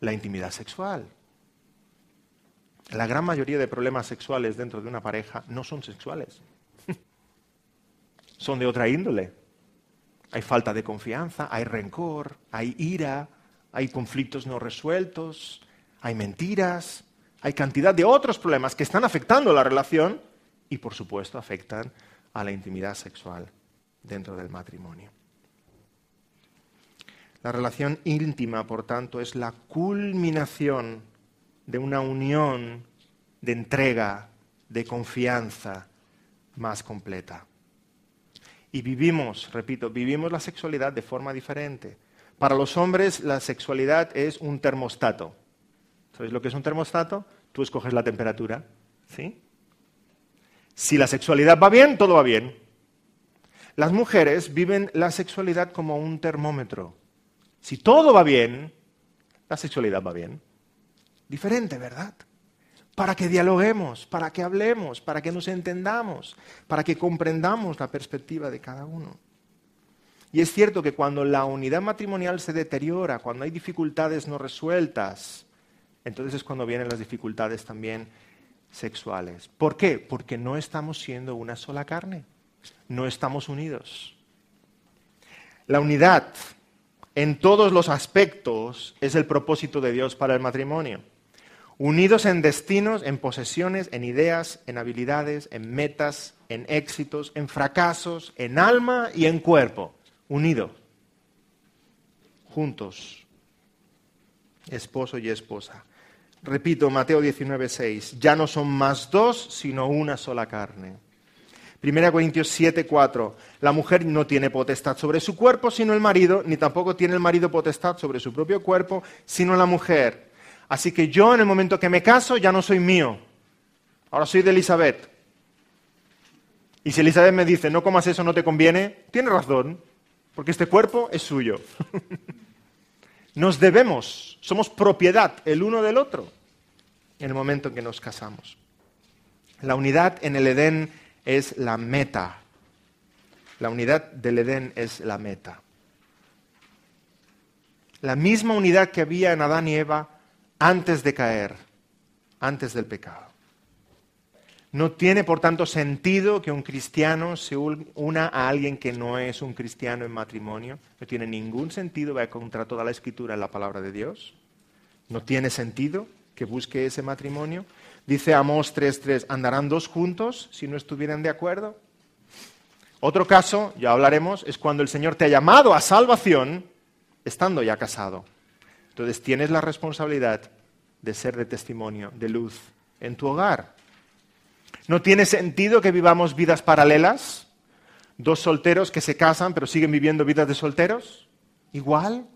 la intimidad sexual. La gran mayoría de problemas sexuales dentro de una pareja no son sexuales, son de otra índole. Hay falta de confianza, hay rencor, hay ira, hay conflictos no resueltos, hay mentiras, hay cantidad de otros problemas que están afectando la relación y por supuesto afectan a la intimidad sexual dentro del matrimonio. La relación íntima, por tanto, es la culminación de una unión de entrega, de confianza más completa. Y vivimos, repito, vivimos la sexualidad de forma diferente. Para los hombres la sexualidad es un termostato. ¿Sabéis lo que es un termostato? Tú escoges la temperatura, ¿sí? Si la sexualidad va bien, todo va bien. Las mujeres viven la sexualidad como un termómetro. Si todo va bien, la sexualidad va bien. Diferente, ¿verdad? Para que dialoguemos, para que hablemos, para que nos entendamos, para que comprendamos la perspectiva de cada uno. Y es cierto que cuando la unidad matrimonial se deteriora, cuando hay dificultades no resueltas, entonces es cuando vienen las dificultades también sexuales. ¿Por qué? Porque no estamos siendo una sola carne, no estamos unidos. La unidad en todos los aspectos es el propósito de Dios para el matrimonio. Unidos en destinos, en posesiones, en ideas, en habilidades, en metas, en éxitos, en fracasos, en alma y en cuerpo. Unidos. Juntos. Esposo y esposa. Repito, Mateo 19:6: Ya no son más dos, sino una sola carne. 1 Corintios 7, La mujer no tiene potestad sobre su cuerpo, sino el marido, ni tampoco tiene el marido potestad sobre su propio cuerpo, sino la mujer. Así que yo, en el momento que me caso, ya no soy mío. Ahora soy de Elizabeth. Y si Elizabeth me dice, no comas eso, no te conviene, tiene razón, porque este cuerpo es suyo. nos debemos, somos propiedad el uno del otro en el momento en que nos casamos. La unidad en el Edén es la meta. La unidad del Edén es la meta. La misma unidad que había en Adán y Eva antes de caer, antes del pecado. No tiene, por tanto, sentido que un cristiano se una a alguien que no es un cristiano en matrimonio. No tiene ningún sentido, va contra toda la escritura en la palabra de Dios. No tiene sentido que busque ese matrimonio. Dice Amós 3.3, ¿andarán dos juntos si no estuvieran de acuerdo? Otro caso, ya hablaremos, es cuando el Señor te ha llamado a salvación estando ya casado. Entonces tienes la responsabilidad de ser de testimonio, de luz en tu hogar. No tiene sentido que vivamos vidas paralelas, dos solteros que se casan pero siguen viviendo vidas de solteros, igual,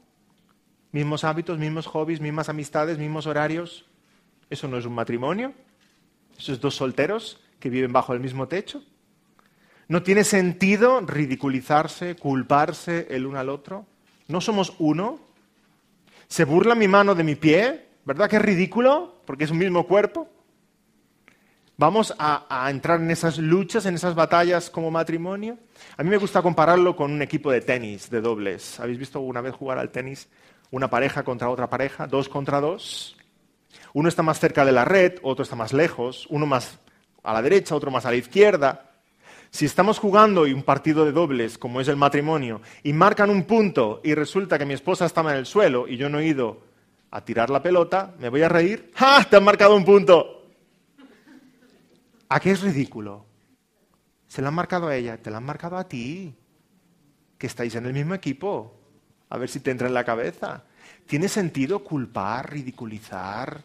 mismos hábitos, mismos hobbies, mismas amistades, mismos horarios. ¿Eso no es un matrimonio? ¿Esos dos solteros que viven bajo el mismo techo? ¿No tiene sentido ridiculizarse, culparse el uno al otro? ¿No somos uno? ¿Se burla mi mano de mi pie? ¿Verdad que es ridículo? Porque es un mismo cuerpo. Vamos a, entrar en esas luchas, en esas batallas como matrimonio. A mí me gusta compararlo con un equipo de tenis, de dobles. ¿Habéis visto alguna vez jugar al tenis una pareja contra otra pareja, dos contra dos? Uno está más cerca de la red, otro está más lejos, uno más a la derecha, otro más a la izquierda. Si estamos jugando un partido de dobles, como es el matrimonio, y marcan un punto y resulta que mi esposa estaba en el suelo y yo no he ido a tirar la pelota, me voy a reír. ¡Ja! ¡Te han marcado un punto! ¿A qué es ridículo? Se la han marcado a ella, te la han marcado a ti, que estáis en el mismo equipo. A ver si te entra en la cabeza. ¿Tiene sentido culpar, ridiculizar,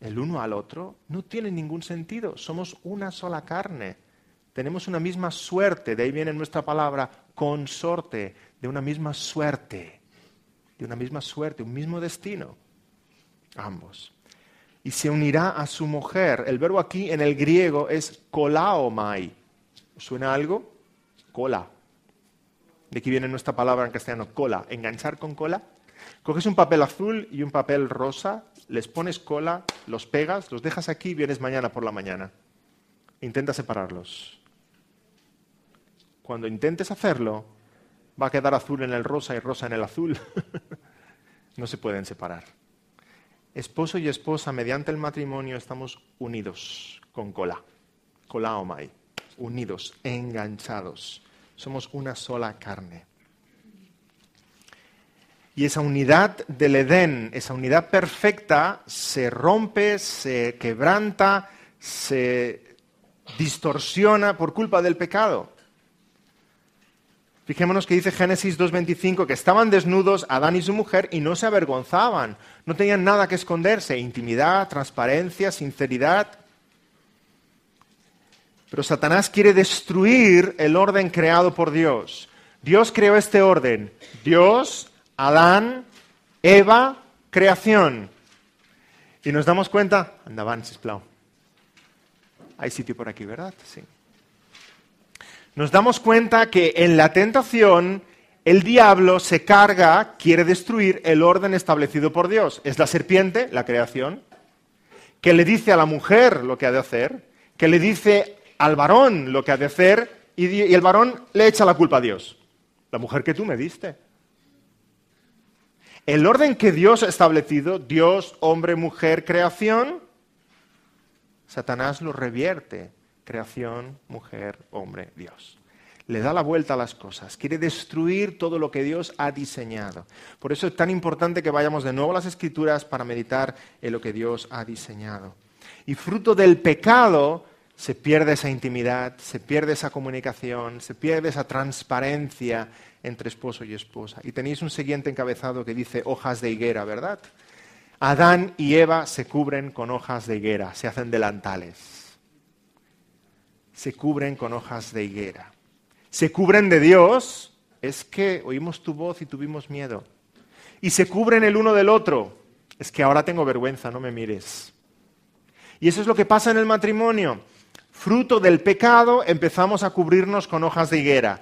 el uno al otro no tiene ningún sentido. Somos una sola carne. Tenemos una misma suerte. De ahí viene nuestra palabra consorte, de una misma suerte. De una misma suerte, un mismo destino. Ambos. Y se unirá a su mujer. El verbo aquí en el griego es kolaomai. ¿Suena algo? Cola. De aquí viene nuestra palabra en castellano, cola. Enganchar con cola. Coges un papel azul y un papel rosa les pones cola, los pegas, los dejas aquí y vienes mañana por la mañana. Intenta separarlos. Cuando intentes hacerlo, va a quedar azul en el rosa y rosa en el azul. no se pueden separar. Esposo y esposa, mediante el matrimonio, estamos unidos con cola. Cola o mai. Unidos, enganchados. Somos una sola carne. Y esa unidad del Edén, esa unidad perfecta, se rompe, se quebranta, se distorsiona por culpa del pecado. Fijémonos que dice Génesis 2.25 que estaban desnudos Adán y su mujer y no se avergonzaban, no tenían nada que esconderse, intimidad, transparencia, sinceridad. Pero Satanás quiere destruir el orden creado por Dios. Dios creó este orden. Dios, Adán, Eva, creación. Y nos damos cuenta, andaban, chisplao. Hay sitio por aquí, ¿verdad? Sí. Nos damos cuenta que en la tentación el diablo se carga, quiere destruir el orden establecido por Dios. Es la serpiente, la creación, que le dice a la mujer lo que ha de hacer, que le dice al varón lo que ha de hacer, y el varón le echa la culpa a Dios. La mujer que tú me diste. El orden que Dios ha establecido, Dios, hombre, mujer, creación, Satanás lo revierte. Creación, mujer, hombre, Dios. Le da la vuelta a las cosas. Quiere destruir todo lo que Dios ha diseñado. Por eso es tan importante que vayamos de nuevo a las escrituras para meditar en lo que Dios ha diseñado. Y fruto del pecado se pierde esa intimidad, se pierde esa comunicación, se pierde esa transparencia, entre esposo y esposa. Y tenéis un siguiente encabezado que dice hojas de higuera, ¿verdad? Adán y Eva se cubren con hojas de higuera, se hacen delantales. Se cubren con hojas de higuera. Se cubren de Dios, es que oímos tu voz y tuvimos miedo. Y se cubren el uno del otro, es que ahora tengo vergüenza, no me mires. Y eso es lo que pasa en el matrimonio. Fruto del pecado empezamos a cubrirnos con hojas de higuera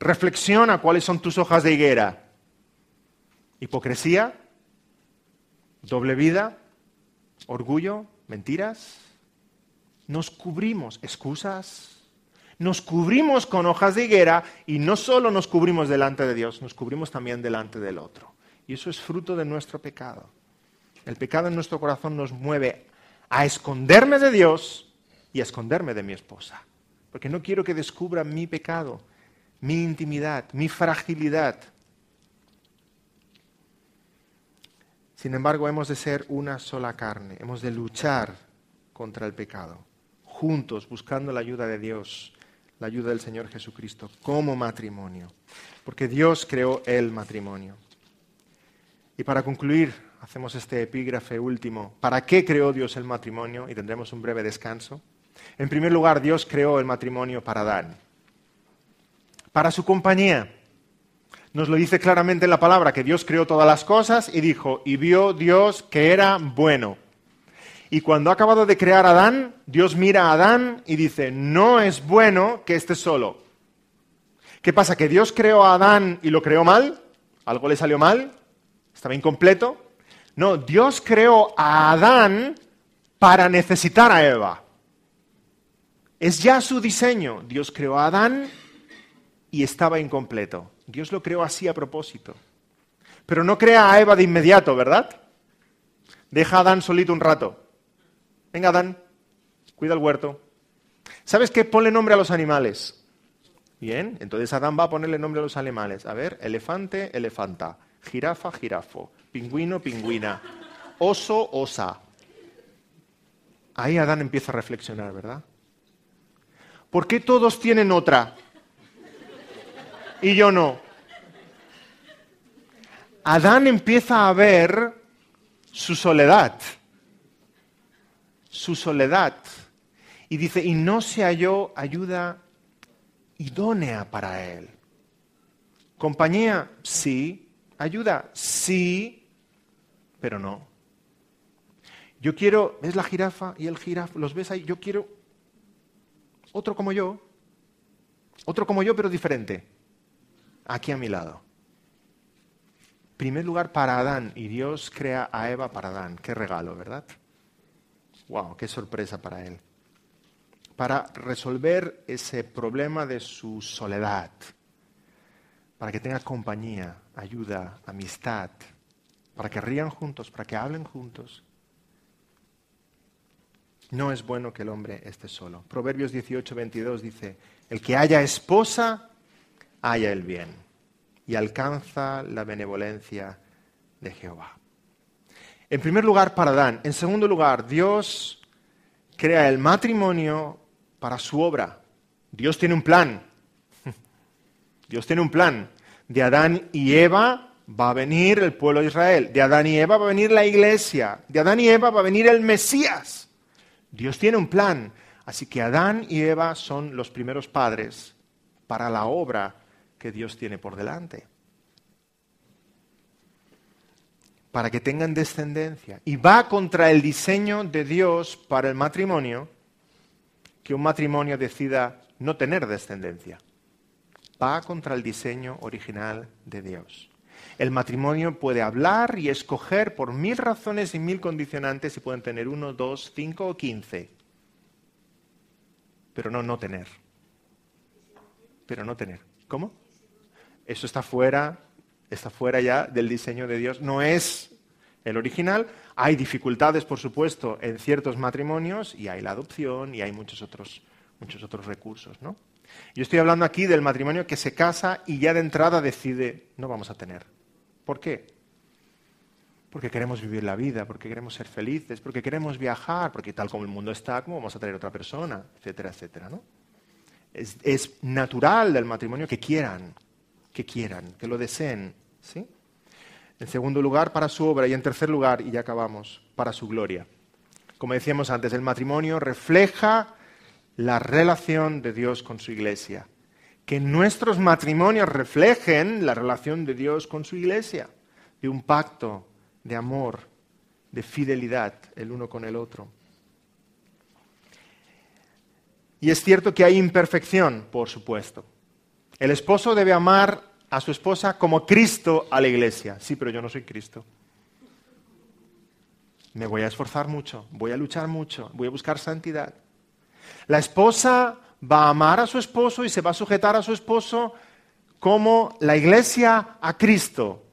Reflexiona cuáles son tus hojas de higuera. Hipocresía, doble vida, orgullo, mentiras. Nos cubrimos excusas, nos cubrimos con hojas de higuera y no solo nos cubrimos delante de Dios, nos cubrimos también delante del otro. Y eso es fruto de nuestro pecado. El pecado en nuestro corazón nos mueve a esconderme de Dios y a esconderme de mi esposa. Porque no quiero que descubra mi pecado mi intimidad, mi fragilidad. Sin embargo, hemos de ser una sola carne, hemos de luchar contra el pecado, juntos, buscando la ayuda de Dios, la ayuda del Señor Jesucristo, como matrimonio, porque Dios creó el matrimonio. Y para concluir, hacemos este epígrafe último, ¿para qué creó Dios el matrimonio? Y tendremos un breve descanso. En primer lugar, Dios creó el matrimonio para Adán para su compañía. Nos lo dice claramente en la palabra, que Dios creó todas las cosas y dijo, y vio Dios que era bueno. Y cuando ha acabado de crear a Adán, Dios mira a Adán y dice, no es bueno que esté solo. ¿Qué pasa? ¿Que Dios creó a Adán y lo creó mal? ¿Algo le salió mal? ¿Estaba incompleto? No, Dios creó a Adán para necesitar a Eva. Es ya su diseño. Dios creó a Adán y estaba incompleto. Dios lo creó así a propósito. Pero no crea a Eva de inmediato, ¿verdad? Deja a Adán solito un rato. Venga, Adán, cuida el huerto. ¿Sabes qué? Ponle nombre a los animales. Bien, entonces Adán va a ponerle nombre a los animales. A ver, elefante, elefanta. Jirafa, jirafo. Pingüino, pingüina. Oso, osa. Ahí Adán empieza a reflexionar, ¿verdad? ¿Por qué todos tienen otra? y yo no. Adán empieza a ver su soledad, su soledad, y dice, y no se halló ayuda idónea para él. Compañía, sí, ayuda, sí, pero no. Yo quiero, ¿ves la jirafa y el jirafa? ¿Los ves ahí? Yo quiero otro como yo, otro como yo, pero diferente aquí a mi lado. primer lugar, para Adán. Y Dios crea a Eva para Adán. Qué regalo, ¿verdad? ¡Wow! ¡Qué sorpresa para él! Para resolver ese problema de su soledad. Para que tenga compañía, ayuda, amistad. Para que rían juntos, para que hablen juntos. No es bueno que el hombre esté solo. Proverbios 18, 22 dice, el que haya esposa Haya el bien y alcanza la benevolencia de Jehová. En primer lugar, para Adán. En segundo lugar, Dios crea el matrimonio para su obra. Dios tiene un plan. Dios tiene un plan. De Adán y Eva va a venir el pueblo de Israel. De Adán y Eva va a venir la iglesia. De Adán y Eva va a venir el Mesías. Dios tiene un plan. Así que Adán y Eva son los primeros padres para la obra que Dios tiene por delante. Para que tengan descendencia. Y va contra el diseño de Dios para el matrimonio que un matrimonio decida no tener descendencia. Va contra el diseño original de Dios. El matrimonio puede hablar y escoger por mil razones y mil condicionantes y pueden tener uno, dos, cinco o quince. Pero no no tener. Pero no tener. ¿Cómo? Eso está fuera, está fuera ya del diseño de Dios. No es el original. Hay dificultades, por supuesto, en ciertos matrimonios y hay la adopción y hay muchos otros, muchos otros recursos, Yo estoy hablando aquí del matrimonio que se casa y ya de entrada decide no vamos a tener. ¿Por qué? Porque queremos vivir la vida, porque queremos ser felices, porque queremos viajar, porque tal como el mundo está, ¿cómo vamos a tener otra persona? Etcétera, etcétera, es, es natural del matrimonio que quieran, que quieran, que lo deseen. ¿sí? En segundo lugar, para su obra. Y en tercer lugar, y ya acabamos, para su gloria. Como decíamos antes, el matrimonio refleja la relación de Dios con su iglesia. Que nuestros matrimonios reflejen la relación de Dios con su iglesia, de un pacto de amor, de fidelidad el uno con el otro. Y es cierto que hay imperfección, por supuesto. El esposo debe amar a su esposa como Cristo a la iglesia. Sí, pero yo no soy Cristo. Me voy a esforzar mucho, voy a luchar mucho, voy a buscar santidad. La esposa va a amar a su esposo y se va a sujetar a su esposo como la iglesia a Cristo.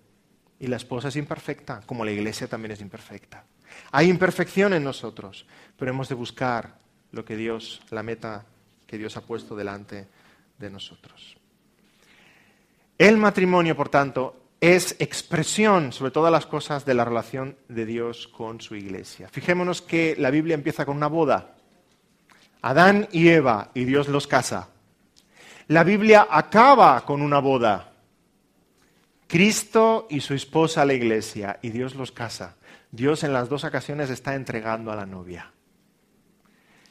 Y la esposa es imperfecta, como la iglesia también es imperfecta. Hay imperfección en nosotros, pero hemos de buscar lo que Dios, la meta que Dios ha puesto delante de nosotros. El matrimonio, por tanto, es expresión sobre todas las cosas de la relación de Dios con su iglesia. Fijémonos que la Biblia empieza con una boda. Adán y Eva, y Dios los casa. La Biblia acaba con una boda. Cristo y su esposa la iglesia, y Dios los casa. Dios en las dos ocasiones está entregando a la novia.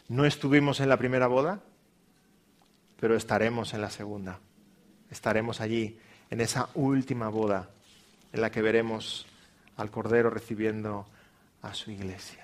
No estuvimos en la primera boda, pero estaremos en la segunda estaremos allí en esa última boda en la que veremos al Cordero recibiendo a su iglesia.